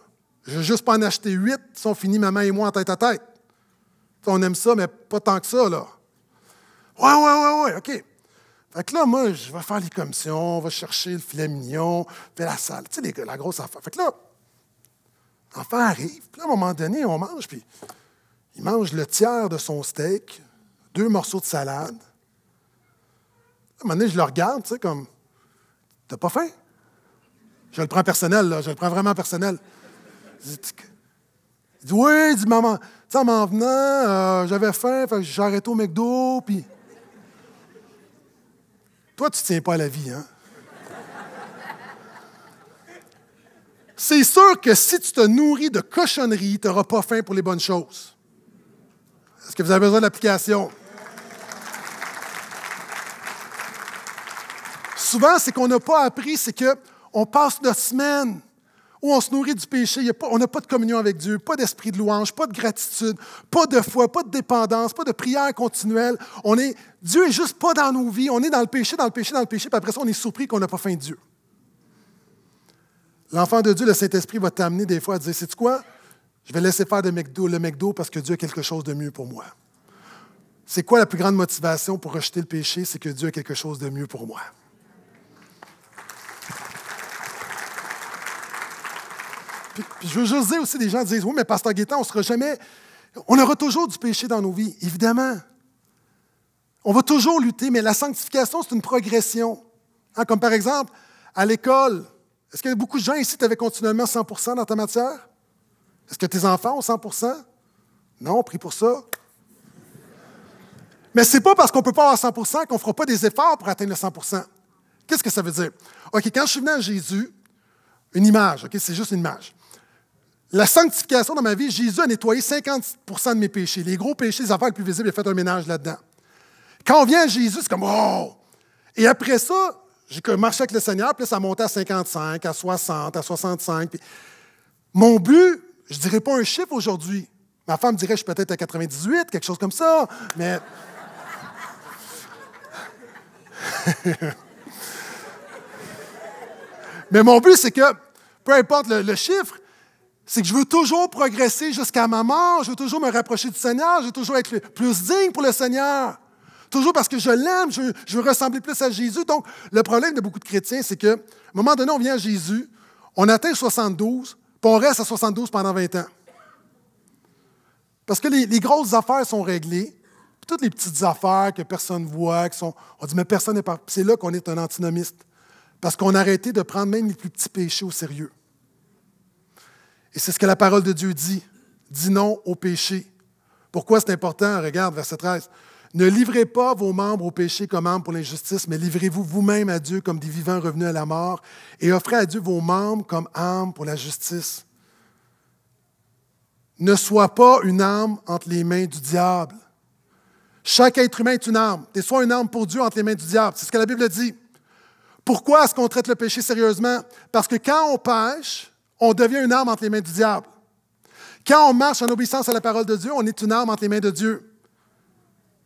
S1: Je vais juste pas en acheter huit, si on finit maman et moi en tête à tête. on aime ça, mais pas tant que ça, là. Ouais, ouais, ouais, ouais, OK. Fait que là, moi, je vais faire les commissions, on va chercher le filet mignon, fais la salle. Tu sais, la grosse affaire. Fait que là, l'enfant arrive, puis à un moment donné, on mange, puis il mange le tiers de son steak, deux morceaux de salade. À un moment donné, je le regarde, tu sais, comme, t'as pas faim? Je le prends personnel, là, je le prends vraiment personnel. Il dit, oui, dit maman, tu sais, en m'en venant, euh, j'avais faim, j'ai arrêté au McDo, puis. Toi, tu tiens pas à la vie, hein? C'est sûr que si tu te nourris de cochonneries, tu n'auras pas faim pour les bonnes choses. Est-ce que vous avez besoin de l'application? souvent, ce qu'on n'a pas appris, c'est qu'on passe notre semaine où on se nourrit du péché, on n'a pas de communion avec Dieu, pas d'esprit de louange, pas de gratitude, pas de foi, pas de dépendance, pas de prière continuelle. On est, Dieu n'est juste pas dans nos vies, on est dans le péché, dans le péché, dans le péché, puis après ça, on est surpris qu'on n'a pas faim de Dieu. L'enfant de Dieu, le Saint-Esprit va t'amener des fois à dire, c'est quoi? Je vais laisser faire de le McDo parce que Dieu a quelque chose de mieux pour moi. C'est quoi la plus grande motivation pour rejeter le péché? C'est que Dieu a quelque chose de mieux pour moi. Puis, je veux juste dire aussi, des gens disent, oui, mais Pasteur Guétan, on sera jamais, on aura toujours du péché dans nos vies, évidemment. On va toujours lutter, mais la sanctification, c'est une progression. Hein, comme par exemple, à l'école, est-ce qu'il y a beaucoup de gens ici qui avaient continuellement 100 dans ta matière? Est-ce que tes enfants ont 100 Non, prie pour ça. Mais ce n'est pas parce qu'on ne peut pas avoir 100 qu'on ne fera pas des efforts pour atteindre le 100 Qu'est-ce que ça veut dire? OK, quand je suis venu à Jésus, une image, OK, c'est juste une image. La sanctification dans ma vie, Jésus a nettoyé 50 de mes péchés. Les gros péchés, les affaires les plus visibles, il a fait un ménage là-dedans. Quand on vient à Jésus, c'est comme Oh! Et après ça, j'ai marché avec le Seigneur, puis là, ça montait à 55, à 60, à 65. Mon but, je ne dirais pas un chiffre aujourd'hui. Ma femme dirait que je suis peut-être à 98, quelque chose comme ça, mais. mais mon but, c'est que, peu importe le chiffre, c'est que je veux toujours progresser jusqu'à ma mort, je veux toujours me rapprocher du Seigneur, je veux toujours être plus digne pour le Seigneur. Toujours parce que je l'aime, je, veux ressembler plus à Jésus. Donc, le problème de beaucoup de chrétiens, c'est à un moment donné, on vient à Jésus, on atteint 72, puis on reste à 72 pendant 20 ans. Parce que les, grosses affaires sont réglées, puis toutes les petites affaires que personne ne voit, qui sont, on dit, mais personne n'est pas. C'est là qu'on est un antinomiste. Parce qu'on a arrêté de prendre même les plus petits péchés au sérieux. Et c'est ce que la parole de Dieu dit. Dis non au péché. Pourquoi c'est important? Regarde, verset 13. Ne livrez pas vos membres au péché comme âme pour l'injustice, mais livrez-vous vous-même à Dieu comme des vivants revenus à la mort et offrez à Dieu vos membres comme âme pour la justice. Ne sois pas une âme entre les mains du diable. Chaque être humain est une âme. « Tu une âme pour Dieu entre les mains du diable. C'est ce que la Bible dit. Pourquoi est-ce qu'on traite le péché sérieusement? Parce que quand on pêche, on devient une arme entre les mains du diable. Quand on marche en obéissance à la parole de Dieu, on est une arme entre les mains de Dieu.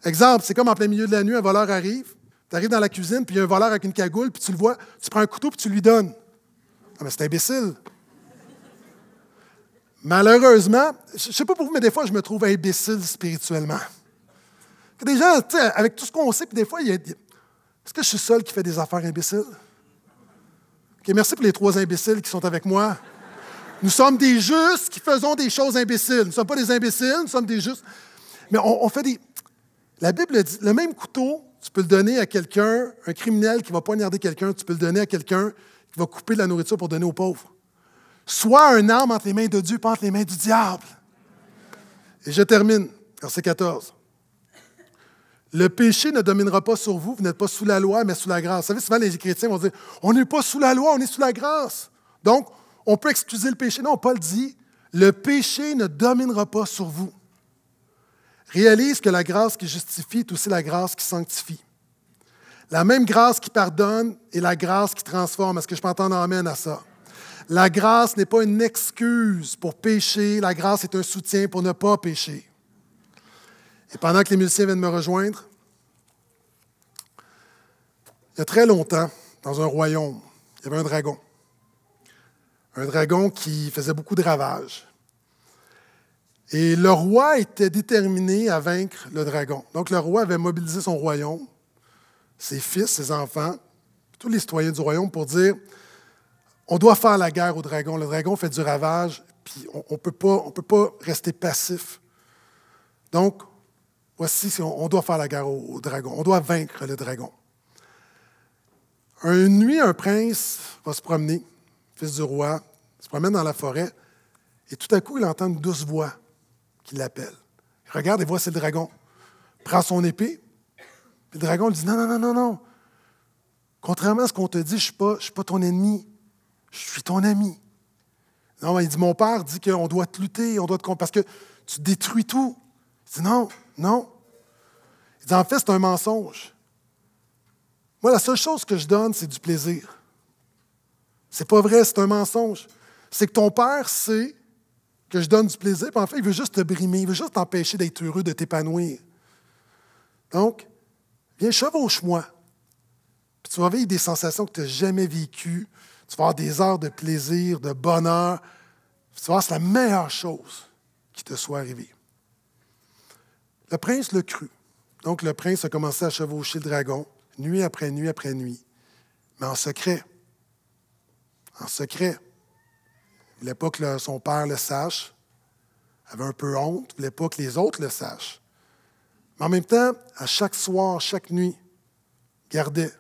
S1: Exemple, c'est comme en plein milieu de la nuit, un voleur arrive, tu arrives dans la cuisine, puis il y a un voleur avec une cagoule, puis tu le vois, tu prends un couteau, puis tu lui donnes. Ah, mais c'est imbécile. Malheureusement, je ne sais pas pour vous, mais des fois, je me trouve imbécile spirituellement. Des gens, avec tout ce qu'on sait, puis des fois, il y Est-ce que je suis seul qui fait des affaires imbéciles? merci pour les trois imbéciles qui sont avec moi. Nous sommes des justes qui faisons des choses imbéciles. Nous ne sommes pas des imbéciles, nous sommes des justes. Mais on, fait des. La Bible dit le même couteau, tu peux le donner à quelqu'un, un criminel qui va poignarder quelqu'un, tu peux le donner à quelqu'un qui va couper de la nourriture pour donner aux pauvres. Soit un arme entre les mains de Dieu, pas entre les mains du diable. Et je termine, verset 14. Le péché ne dominera pas sur vous, vous n'êtes pas sous la loi, mais sous la grâce. Vous savez, souvent les chrétiens vont dire On n'est pas sous la loi, on est sous la grâce. Donc, on peut excuser le péché. Non, Paul dit, le péché ne dominera pas sur vous. Réalise que la grâce qui justifie est aussi la grâce qui sanctifie. La même grâce qui pardonne est la grâce qui transforme. Est-ce que je peux entendre amène à ça? La grâce n'est pas une excuse pour pécher, la grâce est un soutien pour ne pas pécher. Et pendant que les musiciens viennent me rejoindre, il y a très longtemps, dans un royaume, il y avait un dragon un dragon qui faisait beaucoup de ravages. Et le roi était déterminé à vaincre le dragon. Donc le roi avait mobilisé son royaume, ses fils, ses enfants, tous les citoyens du royaume pour dire, on doit faire la guerre au dragon. Le dragon fait du ravage, puis on ne on peut, pas rester passif. Donc, voici, on, doit faire la guerre au, au dragon. On doit vaincre le dragon. Une nuit, un prince va se promener fils du roi, se promène dans la forêt, et tout à coup, il entend une douce voix qui l'appelle. Il regarde et voit, c'est le dragon. Il prend son épée, le dragon lui dit Non, non, non, non, non. Contrairement à ce qu'on te dit, je ne suis, pas, suis pas ton ennemi, je suis ton ami. Non, il dit Mon père dit qu'on doit te lutter, on doit te. parce que tu détruis tout. Il dit Non, non. Il dit En fait, c'est un mensonge. Moi, la seule chose que je donne, c'est du plaisir. C'est pas vrai, c'est un mensonge. C'est que ton père sait que je donne du plaisir, puis en fait, il veut juste te brimer, il veut juste t'empêcher d'être heureux, de t'épanouir. Donc, viens, chevauche-moi. Puis tu vas vivre des sensations que tu n'as jamais vécues. Tu vas avoir des heures de plaisir, de bonheur. tu vas voir, c'est la meilleure chose qui te soit arrivée. Le prince le crut. Donc, le prince a commencé à chevaucher le dragon, nuit après nuit après nuit, mais en secret en secret. Il ne voulait pas que son père le sache. Il avait un peu honte. Il ne voulait pas que les autres le sachent. Mais en même temps, à chaque soir, chaque nuit, gardait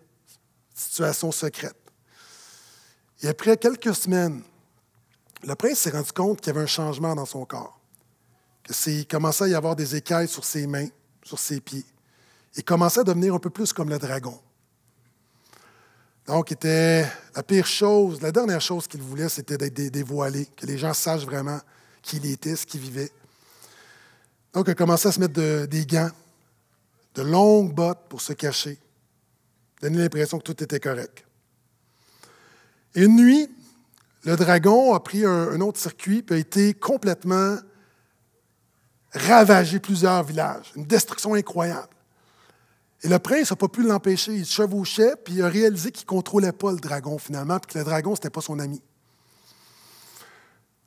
S1: situation secrète. Et après quelques semaines, le prince s'est rendu compte qu'il y avait un changement dans son corps, que c'est, commençait à y avoir des écailles sur ses mains, sur ses pieds. Il commençait à devenir un peu plus comme le dragon. Donc, était la pire chose, la dernière chose qu'il voulait, c'était d'être dévoilé, que les gens sachent vraiment qui il était, ce qu'il vivait. Donc, il a commencé à se mettre des gants, de longues bottes pour se cacher, donner l'impression que tout était correct. Et une nuit, le dragon a pris un, autre circuit et a été complètement ravagé plusieurs villages, une destruction incroyable. Et le prince n'a pas pu l'empêcher. Il chevauchait, puis il a réalisé qu'il ne contrôlait pas le dragon, finalement, puis que le dragon, ce n'était pas son ami.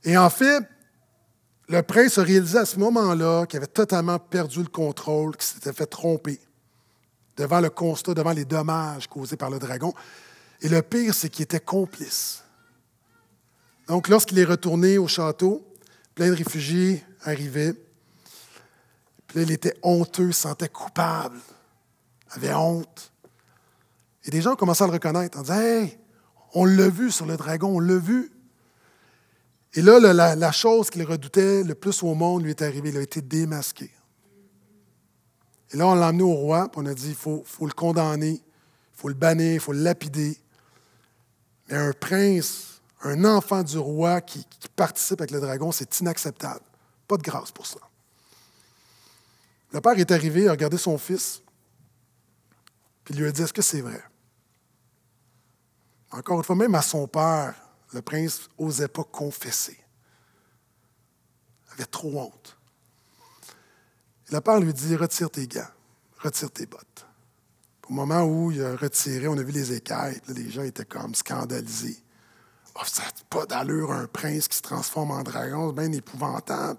S1: Et en fait, le prince a réalisé à ce moment-là qu'il avait totalement perdu le contrôle, qu'il s'était fait tromper devant le constat, devant les dommages causés par le dragon. Et le pire, c'est qu'il était complice. Donc, lorsqu'il est retourné au château, plein de réfugiés arrivaient. Puis il était honteux, se sentait coupable avait honte. Et des gens commencé à le reconnaître en disant Hey, on l'a vu sur le dragon, on l'a vu. Et là, la, chose qu'il redoutait le plus au monde lui est arrivée. Il a été démasqué. Et là, on l'a emmené au roi, puis on a dit il faut, le condamner, il faut le bannir, il faut le lapider. Mais un prince, un enfant du roi qui, participe avec le dragon, c'est inacceptable. Pas de grâce pour ça. Le père est arrivé, a regardé son fils, puis lui a dit, est-ce que c'est vrai? Encore une fois, même à son père, le prince n'osait pas confesser. Il avait trop honte. la le père lui dit, retire tes gants, retire tes bottes. Au moment où il a retiré, on a vu les écailles, les gens étaient comme scandalisés. Oh, ça pas d'allure un prince qui se transforme en dragon, c'est bien épouvantant. »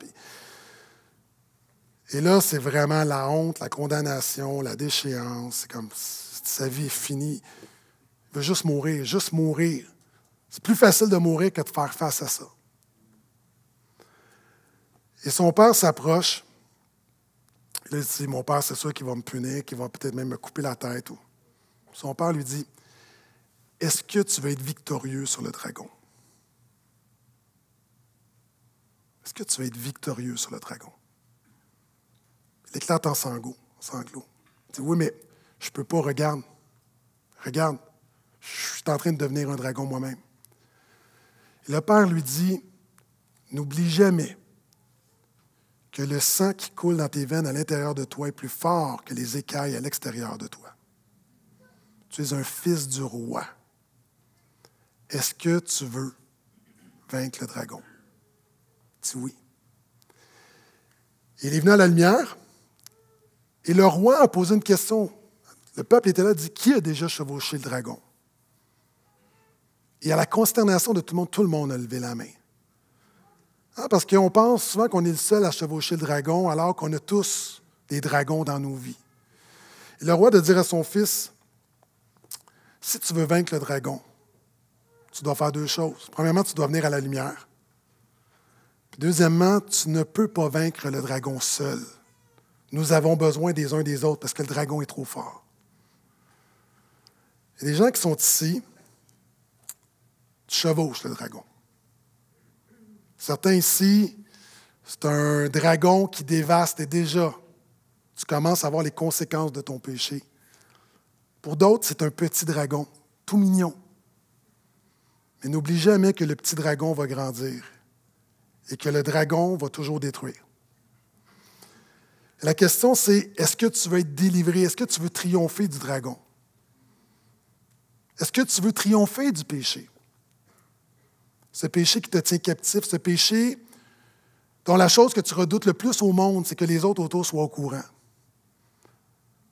S1: Et là, c'est vraiment la honte, la condamnation, la déchéance. C'est comme sa vie est finie. Il veut juste mourir, juste mourir. C'est plus facile de mourir que de faire face à ça. Et son père s'approche. Là, il dit Mon père, c'est sûr qu'il va me punir, qu'il va peut-être même me couper la tête. Son père lui dit Est-ce que tu vas être victorieux sur le dragon Est-ce que tu vas être victorieux sur le dragon éclate en sanglots. Il dit « oui, mais je ne peux pas, regarde. Regarde, je suis en train de devenir un dragon moi-même. Le Père lui dit, n'oublie jamais que le sang qui coule dans tes veines à l'intérieur de toi est plus fort que les écailles à l'extérieur de toi. Tu es un fils du roi. Est-ce que tu veux vaincre le dragon? dit « oui. Il est venu à la lumière, et le roi a posé une question. Le peuple était là, dit Qui a déjà chevauché le dragon Et à la consternation de tout le monde, tout le monde a levé la main. Ah, parce qu'on pense souvent qu'on est le seul à chevaucher le dragon, alors qu'on a tous des dragons dans nos vies. Et le roi de dire à son fils Si tu veux vaincre le dragon, tu dois faire deux choses. Premièrement, tu dois venir à la lumière. deuxièmement, tu ne peux pas vaincre le dragon seul. Nous avons besoin des uns des autres parce que le dragon est trop fort. Il y des gens qui sont ici, tu chevauches le dragon. Certains ici, c'est un dragon qui dévaste et déjà, tu commences à voir les conséquences de ton péché. Pour d'autres, c'est un petit dragon, tout mignon. Mais n'oublie jamais que le petit dragon va grandir et que le dragon va toujours détruire. La question, c'est est-ce que tu veux être délivré? Est-ce que tu veux triompher du dragon? Est-ce que tu veux triompher du péché? Ce péché qui te tient captif, ce péché dont la chose que tu redoutes le plus au monde, c'est que les autres autour soient au courant.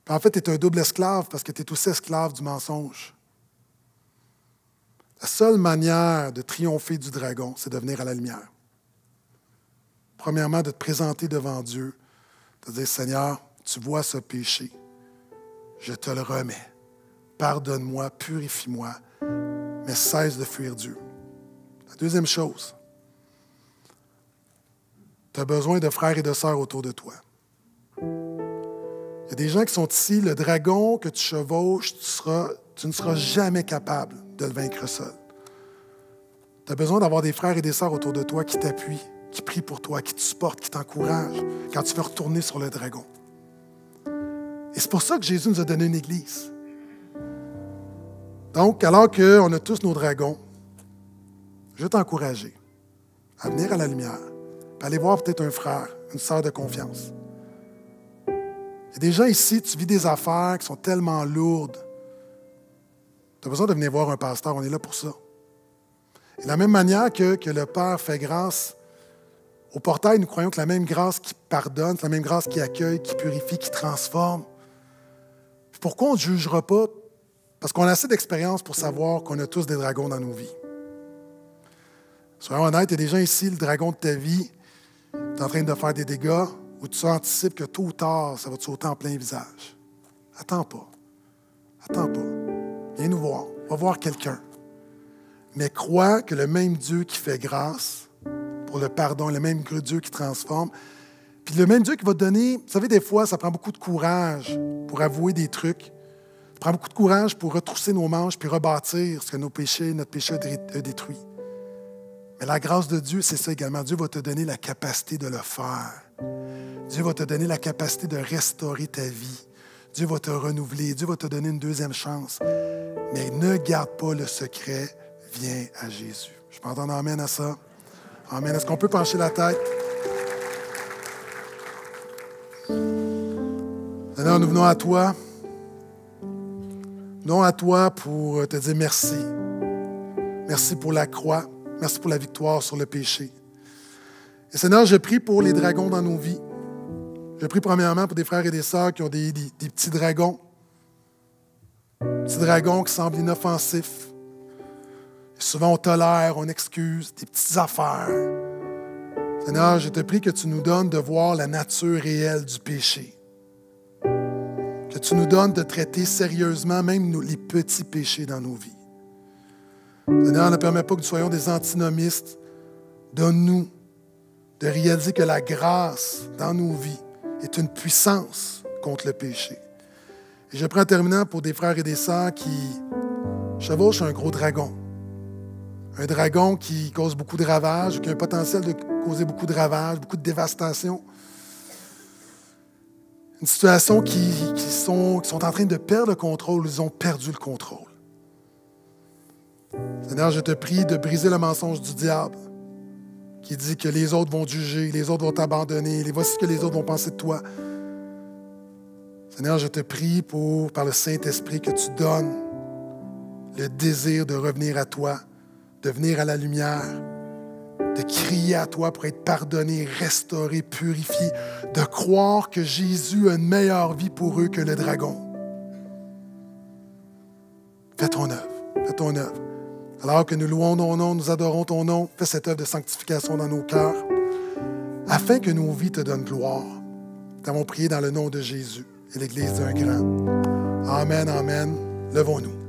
S1: en fait, tu es un double esclave parce que tu es aussi esclave du mensonge. La seule manière de triompher du dragon, c'est de venir à la lumière. Premièrement, de te présenter devant Dieu de dire, Seigneur, tu vois ce péché, je te le remets. Pardonne-moi, purifie-moi, mais cesse de fuir Dieu. La deuxième chose, tu as besoin de frères et de sœurs autour de toi. Il y a des gens qui sont ici, le dragon que tu chevauches, tu, tu ne seras jamais capable de le vaincre seul. Tu as besoin d'avoir des frères et des sœurs autour de toi qui t'appuient, qui prie pour toi, qui te supporte, qui t'encourage quand tu veux retourner sur le dragon. Et c'est pour ça que Jésus nous a donné une église. Donc, alors qu'on a tous nos dragons, je vais t'encourager à venir à la lumière, à aller voir peut-être un frère, une sœur de confiance. Il y a des ici, tu vis des affaires qui sont tellement lourdes. Tu as besoin de venir voir un pasteur, on est là pour ça. Et de la même manière que, que le Père fait grâce au portail, nous croyons que la même grâce qui pardonne, la même grâce qui accueille, qui purifie, qui transforme. Pourquoi on ne jugera pas? Parce qu'on a assez d'expérience pour savoir qu'on a tous des dragons dans nos vies. Soyons honnêtes, il y a des ici, le dragon de ta vie, tu es en train de faire des dégâts ou tu anticipes que tôt ou tard, ça va te sauter en plein visage. Attends pas. Attends pas. Viens nous voir. Va voir quelqu'un. Mais crois que le même Dieu qui fait grâce le pardon, le même Dieu qui transforme. Puis le même Dieu qui va te donner, vous savez, des fois, ça prend beaucoup de courage pour avouer des trucs. Ça prend beaucoup de courage pour retrousser nos manches puis rebâtir ce que nos péchés, notre péché a détruit. Mais la grâce de Dieu, c'est ça également. Dieu va te donner la capacité de le faire. Dieu va te donner la capacité de restaurer ta vie. Dieu va te renouveler. Dieu va te donner une deuxième chance. Mais ne garde pas le secret. Viens à Jésus. Je pense entendre amène à ça? Amen. Est-ce qu'on peut pencher la tête? Seigneur, nous venons à toi. Nous venons à toi pour te dire merci. Merci pour la croix. Merci pour la victoire sur le péché. Et Seigneur, je prie pour les dragons dans nos vies. Je prie premièrement pour des frères et des sœurs qui ont des, petits dragons. Petits dragons qui semblent inoffensifs. Souvent, on tolère, on excuse des petites affaires. Seigneur, je te prie que tu nous donnes de voir la nature réelle du péché. Que tu nous donnes de traiter sérieusement même les petits péchés dans nos vies. Seigneur, ne permets pas que nous soyons des antinomistes. Donne-nous de réaliser que la grâce dans nos vies est une puissance contre le péché. Et je prends en terminant pour des frères et des sœurs qui chevauchent un gros dragon un dragon qui cause beaucoup de ravages, qui a un potentiel de causer beaucoup de ravages, beaucoup de dévastation. Une situation qui, sont, en train de perdre le contrôle, ils ont perdu le contrôle. Seigneur, je te prie de briser le mensonge du diable qui dit que les autres vont juger, les autres vont t'abandonner, les voici ce que les autres vont penser de toi. Seigneur, je te prie pour, par le Saint-Esprit, que tu donnes le désir de revenir à toi, de venir à la lumière, de crier à toi pour être pardonné, restauré, purifié, de croire que Jésus a une meilleure vie pour eux que le dragon. Fais ton œuvre, fais ton œuvre. Alors que nous louons ton nom, nous adorons ton nom, fais cette œuvre de sanctification dans nos cœurs, afin que nos vies te donnent gloire. Nous avons prié dans le nom de Jésus et l'Église d'un grand. Amen, amen. Levons-nous.